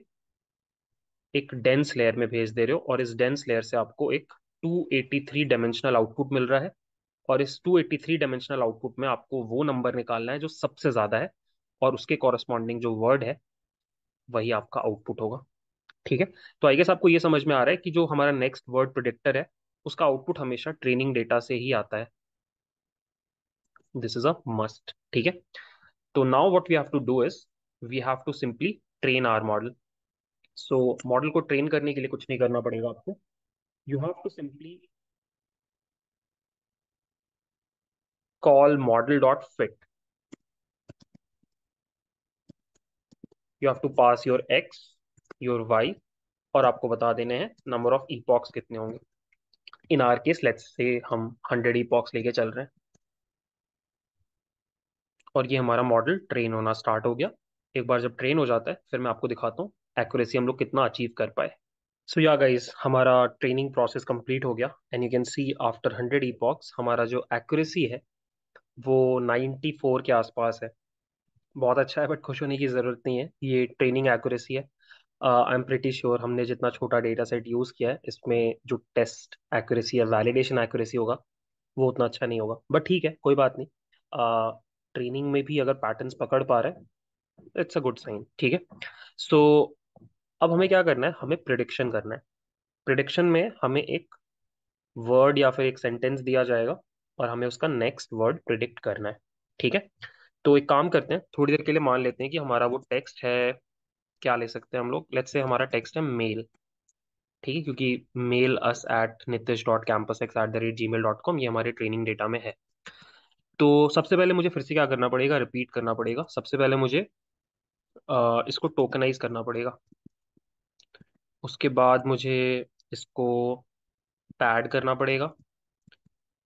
एक डेंस लेयर में भेज दे रहे हो और इस डेंस लेयर से आपको एक 283 डायमेंशनल आउटपुट मिल रहा है और इस 283 डायमेंशनल आउटपुट में आपको वो नंबर निकालना है जो सबसे ज़्यादा है और उसके कॉरेस्पॉन्डिंग जो वर्ड है वही आपका आउटपुट होगा ठीक है तो आई गेस आपको ये समझ में आ रहा है कि जो हमारा नेक्स्ट वर्ड प्रोडिक्टर है उसका आउटपुट हमेशा ट्रेनिंग डेटा से ही आता है दिस इज अ मस्ट ठीक है तो now what we have to do is we have to simply train our model so model को ट्रेन करने के लिए कुछ नहीं करना पड़ेगा आपको you have to simply call model dot fit you have to pass your x your y और आपको बता देने हैं नंबर ऑफ ईपॉक्स कितने होंगे इन आर केस लेट्स से हम हंड्रेड ईपॉक्स लेके चल रहे हैं और ये हमारा मॉडल ट्रेन होना स्टार्ट हो गया एक बार जब ट्रेन हो जाता है फिर मैं आपको दिखाता हूँ एक्यूरेसी हम लोग कितना अचीव कर पाए सो या गाइज हमारा ट्रेनिंग प्रोसेस कंप्लीट हो गया and you can see after hundred ई हमारा जो एक्यूरेसी है वो नाइन्टी फोर के आसपास है बहुत अच्छा है बट खुश होने की ज़रूरत नहीं है ये ट्रेनिंग एक्यूरेसी है आई एम प्रिटी श्योर हमने जितना छोटा डेटा सेट यूज़ किया है इसमें जो टेस्ट एक्यूरेसी या वैलिडेशन एक्यूरेसी होगा वो उतना अच्छा नहीं होगा बट ठीक है कोई बात नहीं uh, ट्रेनिंग में भी अगर पैटर्न्स पकड़ पा रहे हैं इट्स अ गुड साइन ठीक है सो अब हमें क्या करना है हमें प्रिडिक्शन करना है प्रिडिक्शन में हमें एक वर्ड या फिर एक सेंटेंस दिया जाएगा और हमें उसका नेक्स्ट वर्ड प्रिडिक्ट करना है ठीक है तो एक काम करते हैं थोड़ी देर के लिए मान लेते हैं कि हमारा वो टेक्स्ट है क्या ले सकते हैं हम लोग लेट्स से हमारा टेक्स्ट है मेल ठीक है क्योंकि mail us at Nitish dot campus x at the rate Gmail dot com ये हमारे ट्रेनिंग डेटा में है तो सबसे पहले मुझे फिर से क्या करना पड़ेगा रिपीट करना पड़ेगा सबसे पहले मुझे आ, इसको टोकनाइज करना पड़ेगा उसके बाद मुझे इसको पैड करना पड़ेगा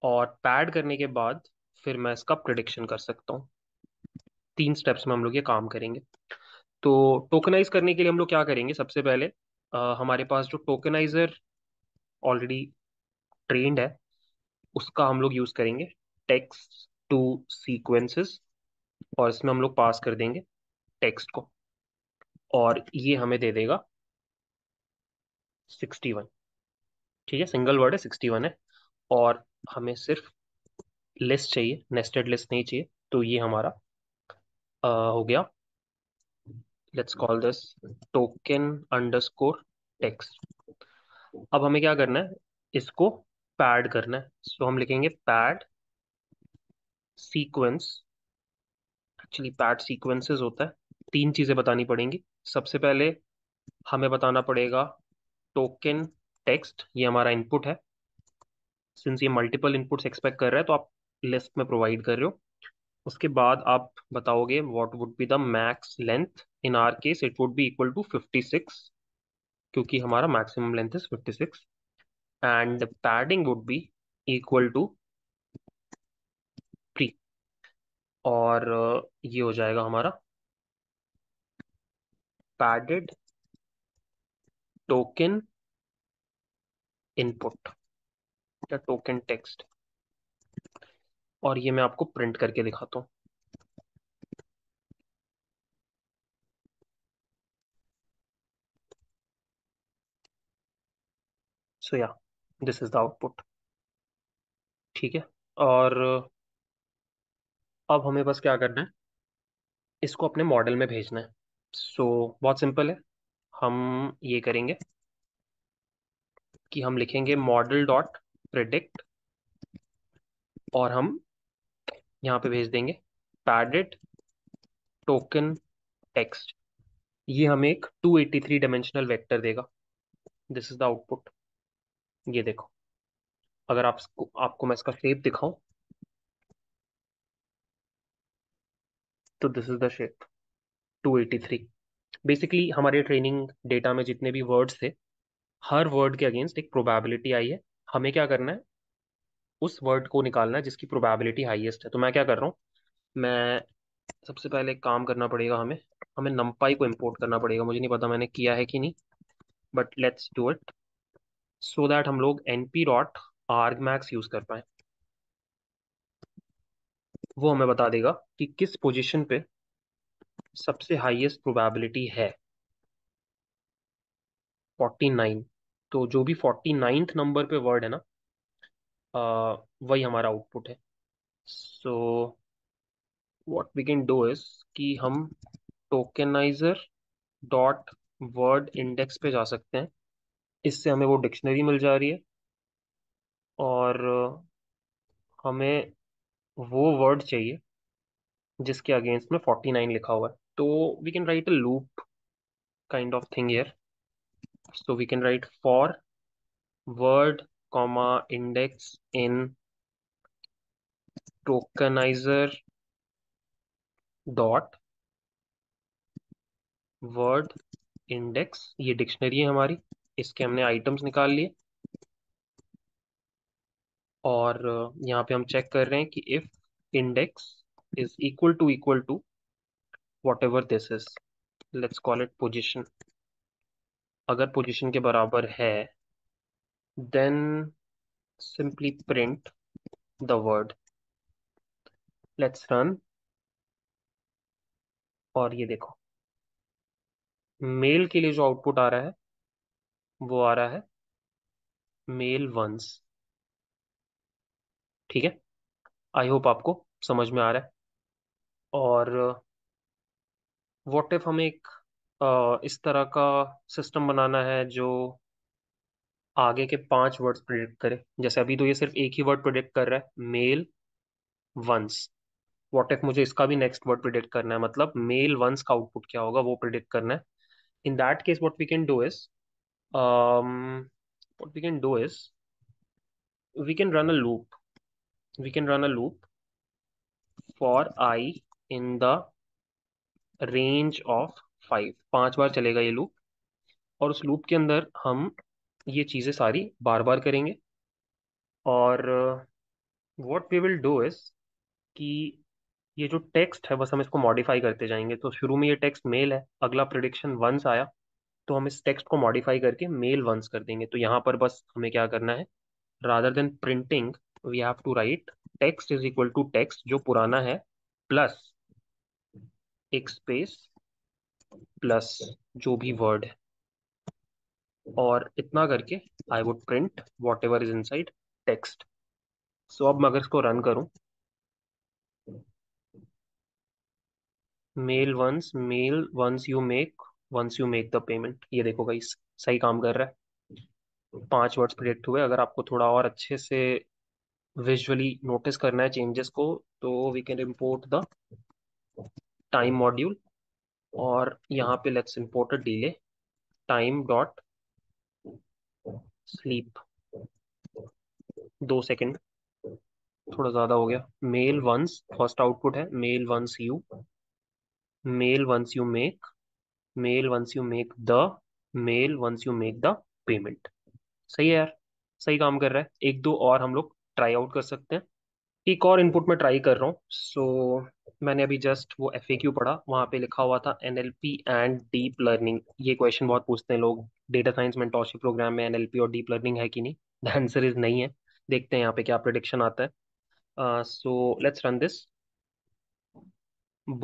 और पैड करने के बाद फिर मैं इसका प्रडिक्शन कर सकता हूँ तीन स्टेप्स में हम लोग ये काम करेंगे तो टोकनाइज करने के लिए हम लोग क्या करेंगे सबसे पहले आ, हमारे पास जो टोकनाइजर ऑलरेडी ट्रेंड है उसका हम लोग यूज़ करेंगे टेक्स्ट टू सीक्वेंसेस और इसमें हम लोग पास कर देंगे टेक्स्ट को और ये हमें दे देगा सिक्सटी वन ठीक है सिंगल वर्ड है सिक्सटी वन है और हमें सिर्फ लिस्ट चाहिए नेस्टेड लिस्ट नहीं चाहिए तो ये हमारा आ, हो गया let's call this token underscore text अब हमें क्या करना है इसको पैड करना है सो so, हम लिखेंगे pad sequence actually pad sequences होता है तीन चीज़ें बतानी पड़ेंगी सबसे पहले हमें बताना पड़ेगा टोकन टेक्स्ट ये हमारा इनपुट है सिंस ये मल्टीपल इनपुट्स एक्सपेक्ट कर रहा है तो आप लिस्ट में प्रोवाइड कर रहे हो उसके बाद आप बताओगे what would be the max length in our case it would be equal to 56 क्योंकि हमारा maximum length is 56 and padding would be equal to three और ये हो जाएगा हमारा पैडेड token इनपुट या टोकन टेक्स्ट और ये मैं आपको प्रिंट करके दिखाता हूं सो या दिस इज द आउटपुट ठीक है और अब हमें बस क्या करना है इसको अपने मॉडल में भेजना है सो so, बहुत सिंपल है हम ये करेंगे कि हम लिखेंगे मॉडल डॉट प्रिडिक्ट और हम यहाँ पे भेज देंगे पैडेड टोकन टेक्स्ट ये हमें एक 283 डायमेंशनल वैक्टर देगा दिस इज द आउटपुट ये देखो अगर आपको आपको मैं इसका शेप दिखाऊं तो this is the shape 283 basically हमारे ट्रेनिंग डेटा में जितने भी वर्ड्स थे हर वर्ड के अगेंस्ट एक प्रोबेबिलिटी आई है हमें क्या करना है उस वर्ड को निकालना है जिसकी प्रोबेबिलिटी हाईएस्ट है तो मैं क्या कर रहा हूँ मैं सबसे पहले एक काम करना पड़ेगा हमें हमें नम्पाई को इम्पोर्ट करना पड़ेगा मुझे नहीं पता मैंने किया है कि नहीं but let's do it so that हम लोग N P dot argmax use कर पाए वो हमें बता देगा कि किस पोजिशन पे सबसे हाईएस्ट प्रोबेबिलिटी है 49 तो जो भी फोर्टी नाइन्थ नंबर पे वर्ड है ना वही हमारा आउटपुट है so what we can do is कि हम टोकेनाइजर डॉट वर्ड इंडेक्स पे जा सकते हैं इससे हमें वो डिक्शनरी मिल जा रही है और हमें वो वर्ड चाहिए जिसके अगेंस्ट में फोर्टी नाइन लिखा हुआ है So we can write a loop kind of thing here. So we can write for word comma index in tokenizer dot word index ये डिक्शनरी है हमारी इसके हमने आइटम्स निकाल लिए और यहाँ पे हम चेक कर रहे हैं कि if index is equal to equal to whatever this is let's call it position agar position ke barabar hai then simply print the word let's run और ये देखो मेल के लिए जो आउटपुट आ रहा है वो आ रहा है मेल वंस ठीक है आई होप आपको समझ में आ रहा है और वॉट इफ हमें एक इस तरह का सिस्टम बनाना है जो आगे के पांच वर्ड्स प्रिडिक्ट करे जैसे अभी तो ये सिर्फ एक ही वर्ड प्रिडिक्ट कर रहा है मेल वंस वॉट इफ मुझे इसका भी नेक्स्ट वर्ड प्रिडिक्ट करना है मतलब मेल वंस का आउटपुट क्या होगा वो प्रिडिक्ट करना है in that case what we can do is what we can do is we can run a loop we can run a loop for I in the range of five पांच बार चलेगा ये loop और उस loop के अंदर हम ये चीज़ें सारी बार बार करेंगे और what we will do is कि ये जो टेक्स्ट है बस हम इसको मॉडिफाई करते जाएंगे तो शुरू में ये टेक्स्ट मेल है अगला प्रिडिक्शन वंस आया तो हम इस टेक्स्ट को मॉडिफाई करके मेल वंस कर देंगे तो यहाँ पर बस हमें क्या करना है rather than printing we have to write text is equal to text जो पुराना है प्लस एक स्पेस प्लस जो भी वर्ड है और इतना करके I would print whatever is inside text so अब मैं अगर इसको रन करूं mail once mail once you make once you make the payment ये देखो भाई सही काम कर रहा है पांच वर्ड्स प्रोजेक्ट हुए अगर आपको थोड़ा और अच्छे से विजुअली नोटिस करना है चेंजेस को तो we can import the time module और यहाँ पे let's import delay time dot sleep दो सेकंड थोड़ा ज्यादा हो गया मेल वंस फर्स्ट आउटपुट है mail once you mail once you make mail once you make the mail once you make the payment सही है यार सही काम कर रहा है एक दो और हम लोग ट्राई आउट कर सकते हैं एक और इनपुट में ट्राई कर रहा हूँ सो so, मैंने अभी जस्ट वो एफ ए क्यू पढ़ा वहाँ पे लिखा हुआ था N L P and deep learning ये क्वेश्चन बहुत पूछते हैं लोग डेटा साइंस मेंटोरशिप प्रोग्राम में एन एल पी और डीप लर्निंग है कि नहीं द आंसर इज नहीं है देखते हैं यहाँ पे क्या प्रडिक्शन आता है so let's run this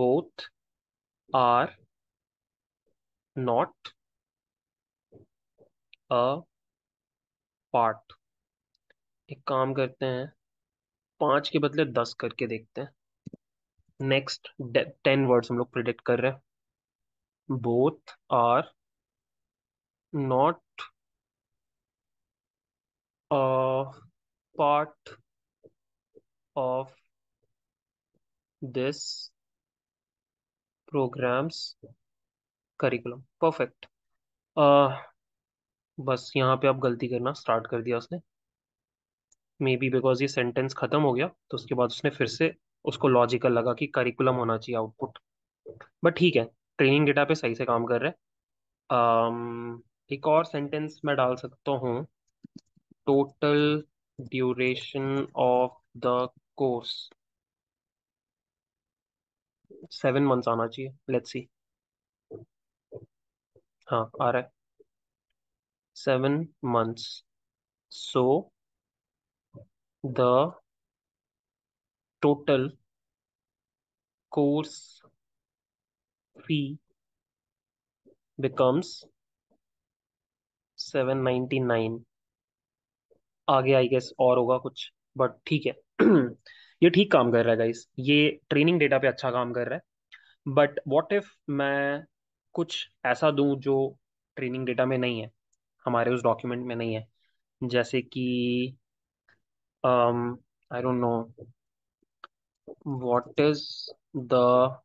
both are not a part एक काम करते हैं पांच के बदले दस करके देखते हैं नेक्स्ट टेन वर्ड्स हम लोग प्रिडिक्ट कर रहे हैं both are not part of this programs curriculum perfect बस यहाँ पे आप गलती करना स्टार्ट कर दिया उसने मे बी बिकॉज ये सेंटेंस खत्म हो गया तो उसके बाद उसने फिर से उसको लॉजिकल लगा कि करिकुलम होना चाहिए आउटपुट बट ठीक है ट्रेनिंग डेटा पे सही से काम कर रहे um, एक और सेंटेंस मैं डाल सकता हूँ total duration of the course seven months आना चाहिए लेट्स सी हाँ आ रहा है seven months so the total course fee becomes 799 आगे आई गेस और होगा कुछ बट ठीक है ये ठीक काम कर रहा है गाइस ये ट्रेनिंग डेटा पे अच्छा काम कर रहा है बट वॉट इफ मैं कुछ ऐसा दूं जो ट्रेनिंग डेटा में नहीं है हमारे उस डॉक्यूमेंट में नहीं है जैसे कि um I don't know what is the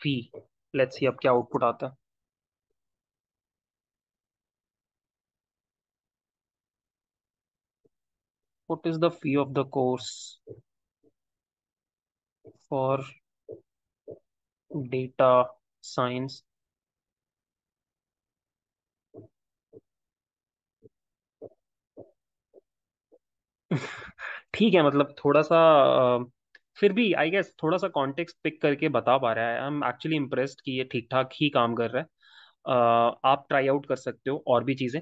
fee. Let's see Up, क्या output आता What is the fee of the course for data science ठीक है मतलब थोड़ा सा फिर भी आई गेस थोड़ा सा कॉन्टेक्स्ट पिक करके बता पा रहा है आई एम एक्चुअली इम्प्रेस्ड कि ये ठीक ठाक ही काम कर रहा है uh, आप ट्राई आउट कर सकते हो और भी चीज़ें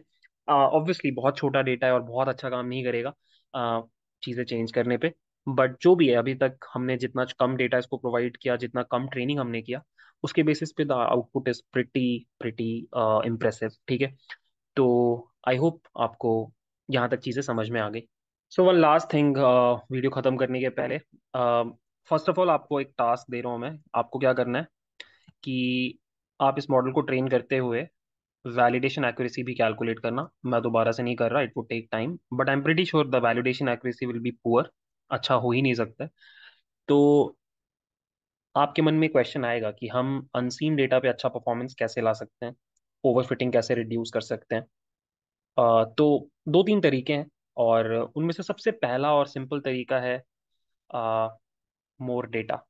ऑब्वियसली बहुत छोटा डेटा है और बहुत अच्छा काम नहीं करेगा uh, चीज़ें चेंज करने पे बट जो भी है अभी तक हमने जितना कम डेटा इसको प्रोवाइड किया जितना कम ट्रेनिंग हमने किया उसके बेसिस पे the output is pretty pretty impressive ठीक है तो आई होप आपको यहाँ तक चीज़ें समझ में आ गई so one last thing video ख़त्म करने के पहले फर्स्ट ऑफ ऑल आपको एक टास्क दे रहा हूँ मैं आपको क्या करना है कि आप इस मॉडल को ट्रेन करते हुए वैलिडेशन एक्यूरेसी भी कैलकुलेट करना मैं दोबारा से नहीं कर रहा it would take time but I am pretty sure the validation accuracy will be poor अच्छा हो ही नहीं सकता तो आपके मन में क्वेश्चन आएगा कि हम अनसीन डेटा पे अच्छा परफॉर्मेंस कैसे ला सकते हैं ओवरफिटिंग कैसे रिड्यूस कर सकते हैं uh, तो दो तीन तरीके हैं और उनमें से सबसे पहला और सिंपल तरीका है मोर डेटा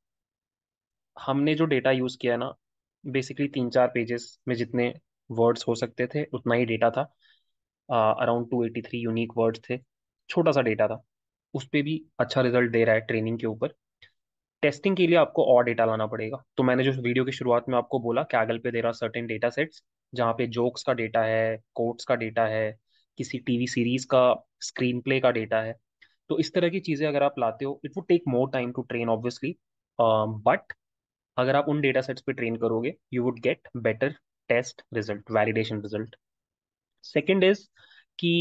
हमने जो डेटा यूज़ किया ना बेसिकली तीन चार पेजेस में जितने वर्ड्स हो सकते थे उतना ही डेटा था around two eighty three unique words थे छोटा सा डेटा था उस पर भी अच्छा रिजल्ट दे रहा है ट्रेनिंग के ऊपर टेस्टिंग के लिए आपको और डेटा लाना पड़ेगा तो मैंने जो वीडियो की शुरुआत में आपको बोला कैगल पे दे रहा सर्टेन डेटा सेट्स जहाँ पे जोक्स का डेटा है कोट्स का डेटा है किसी टीवी सीरीज का स्क्रीन प्ले का डेटा है तो इस तरह की चीज़ें अगर आप लाते हो it would take more time to train obviously but अगर आप उन डेटा सेट्स पर ट्रेन करोगे you would get better test result validation result second is कि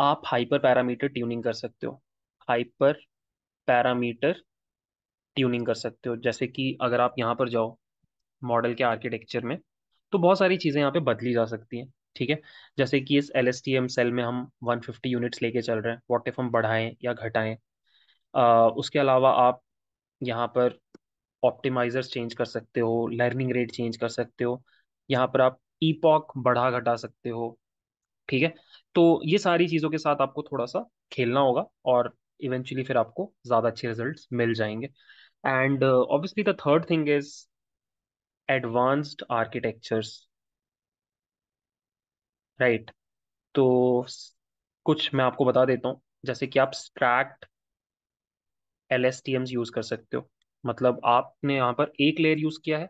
आप हाइपर पैरामीटर ट्यूनिंग कर सकते हो हाइपर पैरामीटर ट्यूनिंग कर सकते हो जैसे कि अगर आप यहाँ पर जाओ मॉडल के आर्किटेक्चर में तो बहुत सारी चीज़ें यहाँ पे बदली जा सकती हैं ठीक है जैसे कि इस एल सेल में हम 150 यूनिट्स लेके चल रहे हैं वॉट इफ हम बढ़ाएं या घटाएं उसके अलावा आप यहाँ पर ऑप्टिमाइजर्स चेंज कर सकते हो लर्निंग रेट चेंज कर सकते हो यहाँ पर आप ई बढ़ा घटा सकते हो ठीक है तो ये सारी चीज़ों के साथ आपको थोड़ा सा खेलना होगा और इवेंचुअली फिर आपको ज़्यादा अच्छे रिजल्ट मिल जाएंगे and obviously the third thing is advanced architectures right तो कुछ मैं आपको बता देता हूँ जैसे कि आप stacked L S T use कर सकते हो मतलब आपने यहाँ पर एक लेयर यूज किया है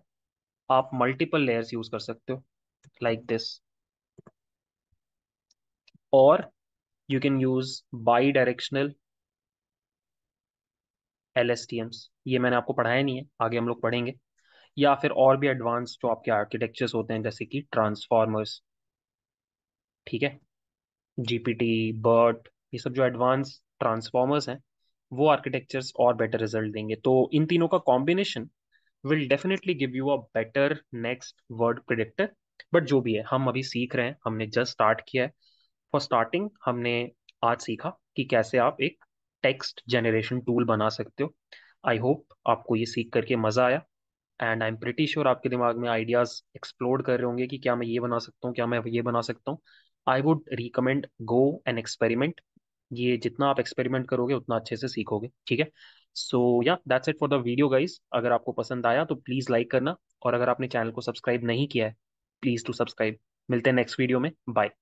आप मल्टीपल लेयर्स यूज कर सकते हो लाइक दिस और you can use bidirectional L S T Ms ये मैंने आपको पढ़ाया नहीं है आगे हम लोग पढ़ेंगे या फिर और भी एडवांस जो आपके आर्किटेक्चर्स होते हैं जैसे कि ट्रांसफॉर्मर्स ठीक है जीपीटी बर्ट ये सब जो एडवांस ट्रांसफॉर्मर्स हैं वो आर्किटेक्चर्स और बेटर रिजल्ट देंगे तो इन तीनों का combination will definitely give you a better next word predictor but जो भी है हम अभी सीख रहे हैं हमने जस्ट स्टार्ट किया है फॉर स्टार्टिंग हमने आज सीखा कि कैसे आप एक टेक्स्ट जनरेशन टूल बना सकते हो आई होप आपको ये सीख करके मज़ा आया and I am pretty sure आपके दिमाग में आइडियाज़ एक्सप्लोर कर रहे होंगे कि क्या मैं ये बना सकता हूँ क्या मैं ये बना सकता हूँ I would recommend go an experiment ये जितना आप एक्सपेरिमेंट करोगे उतना अच्छे से सीखोगे ठीक है सो या that's it for the video guys अगर आपको पसंद आया तो प्लीज़ लाइक करना और अगर आपने चैनल को सब्सक्राइब नहीं किया है प्लीज़ टू सब्सक्राइब मिलते हैं नेक्स्ट वीडियो में बाय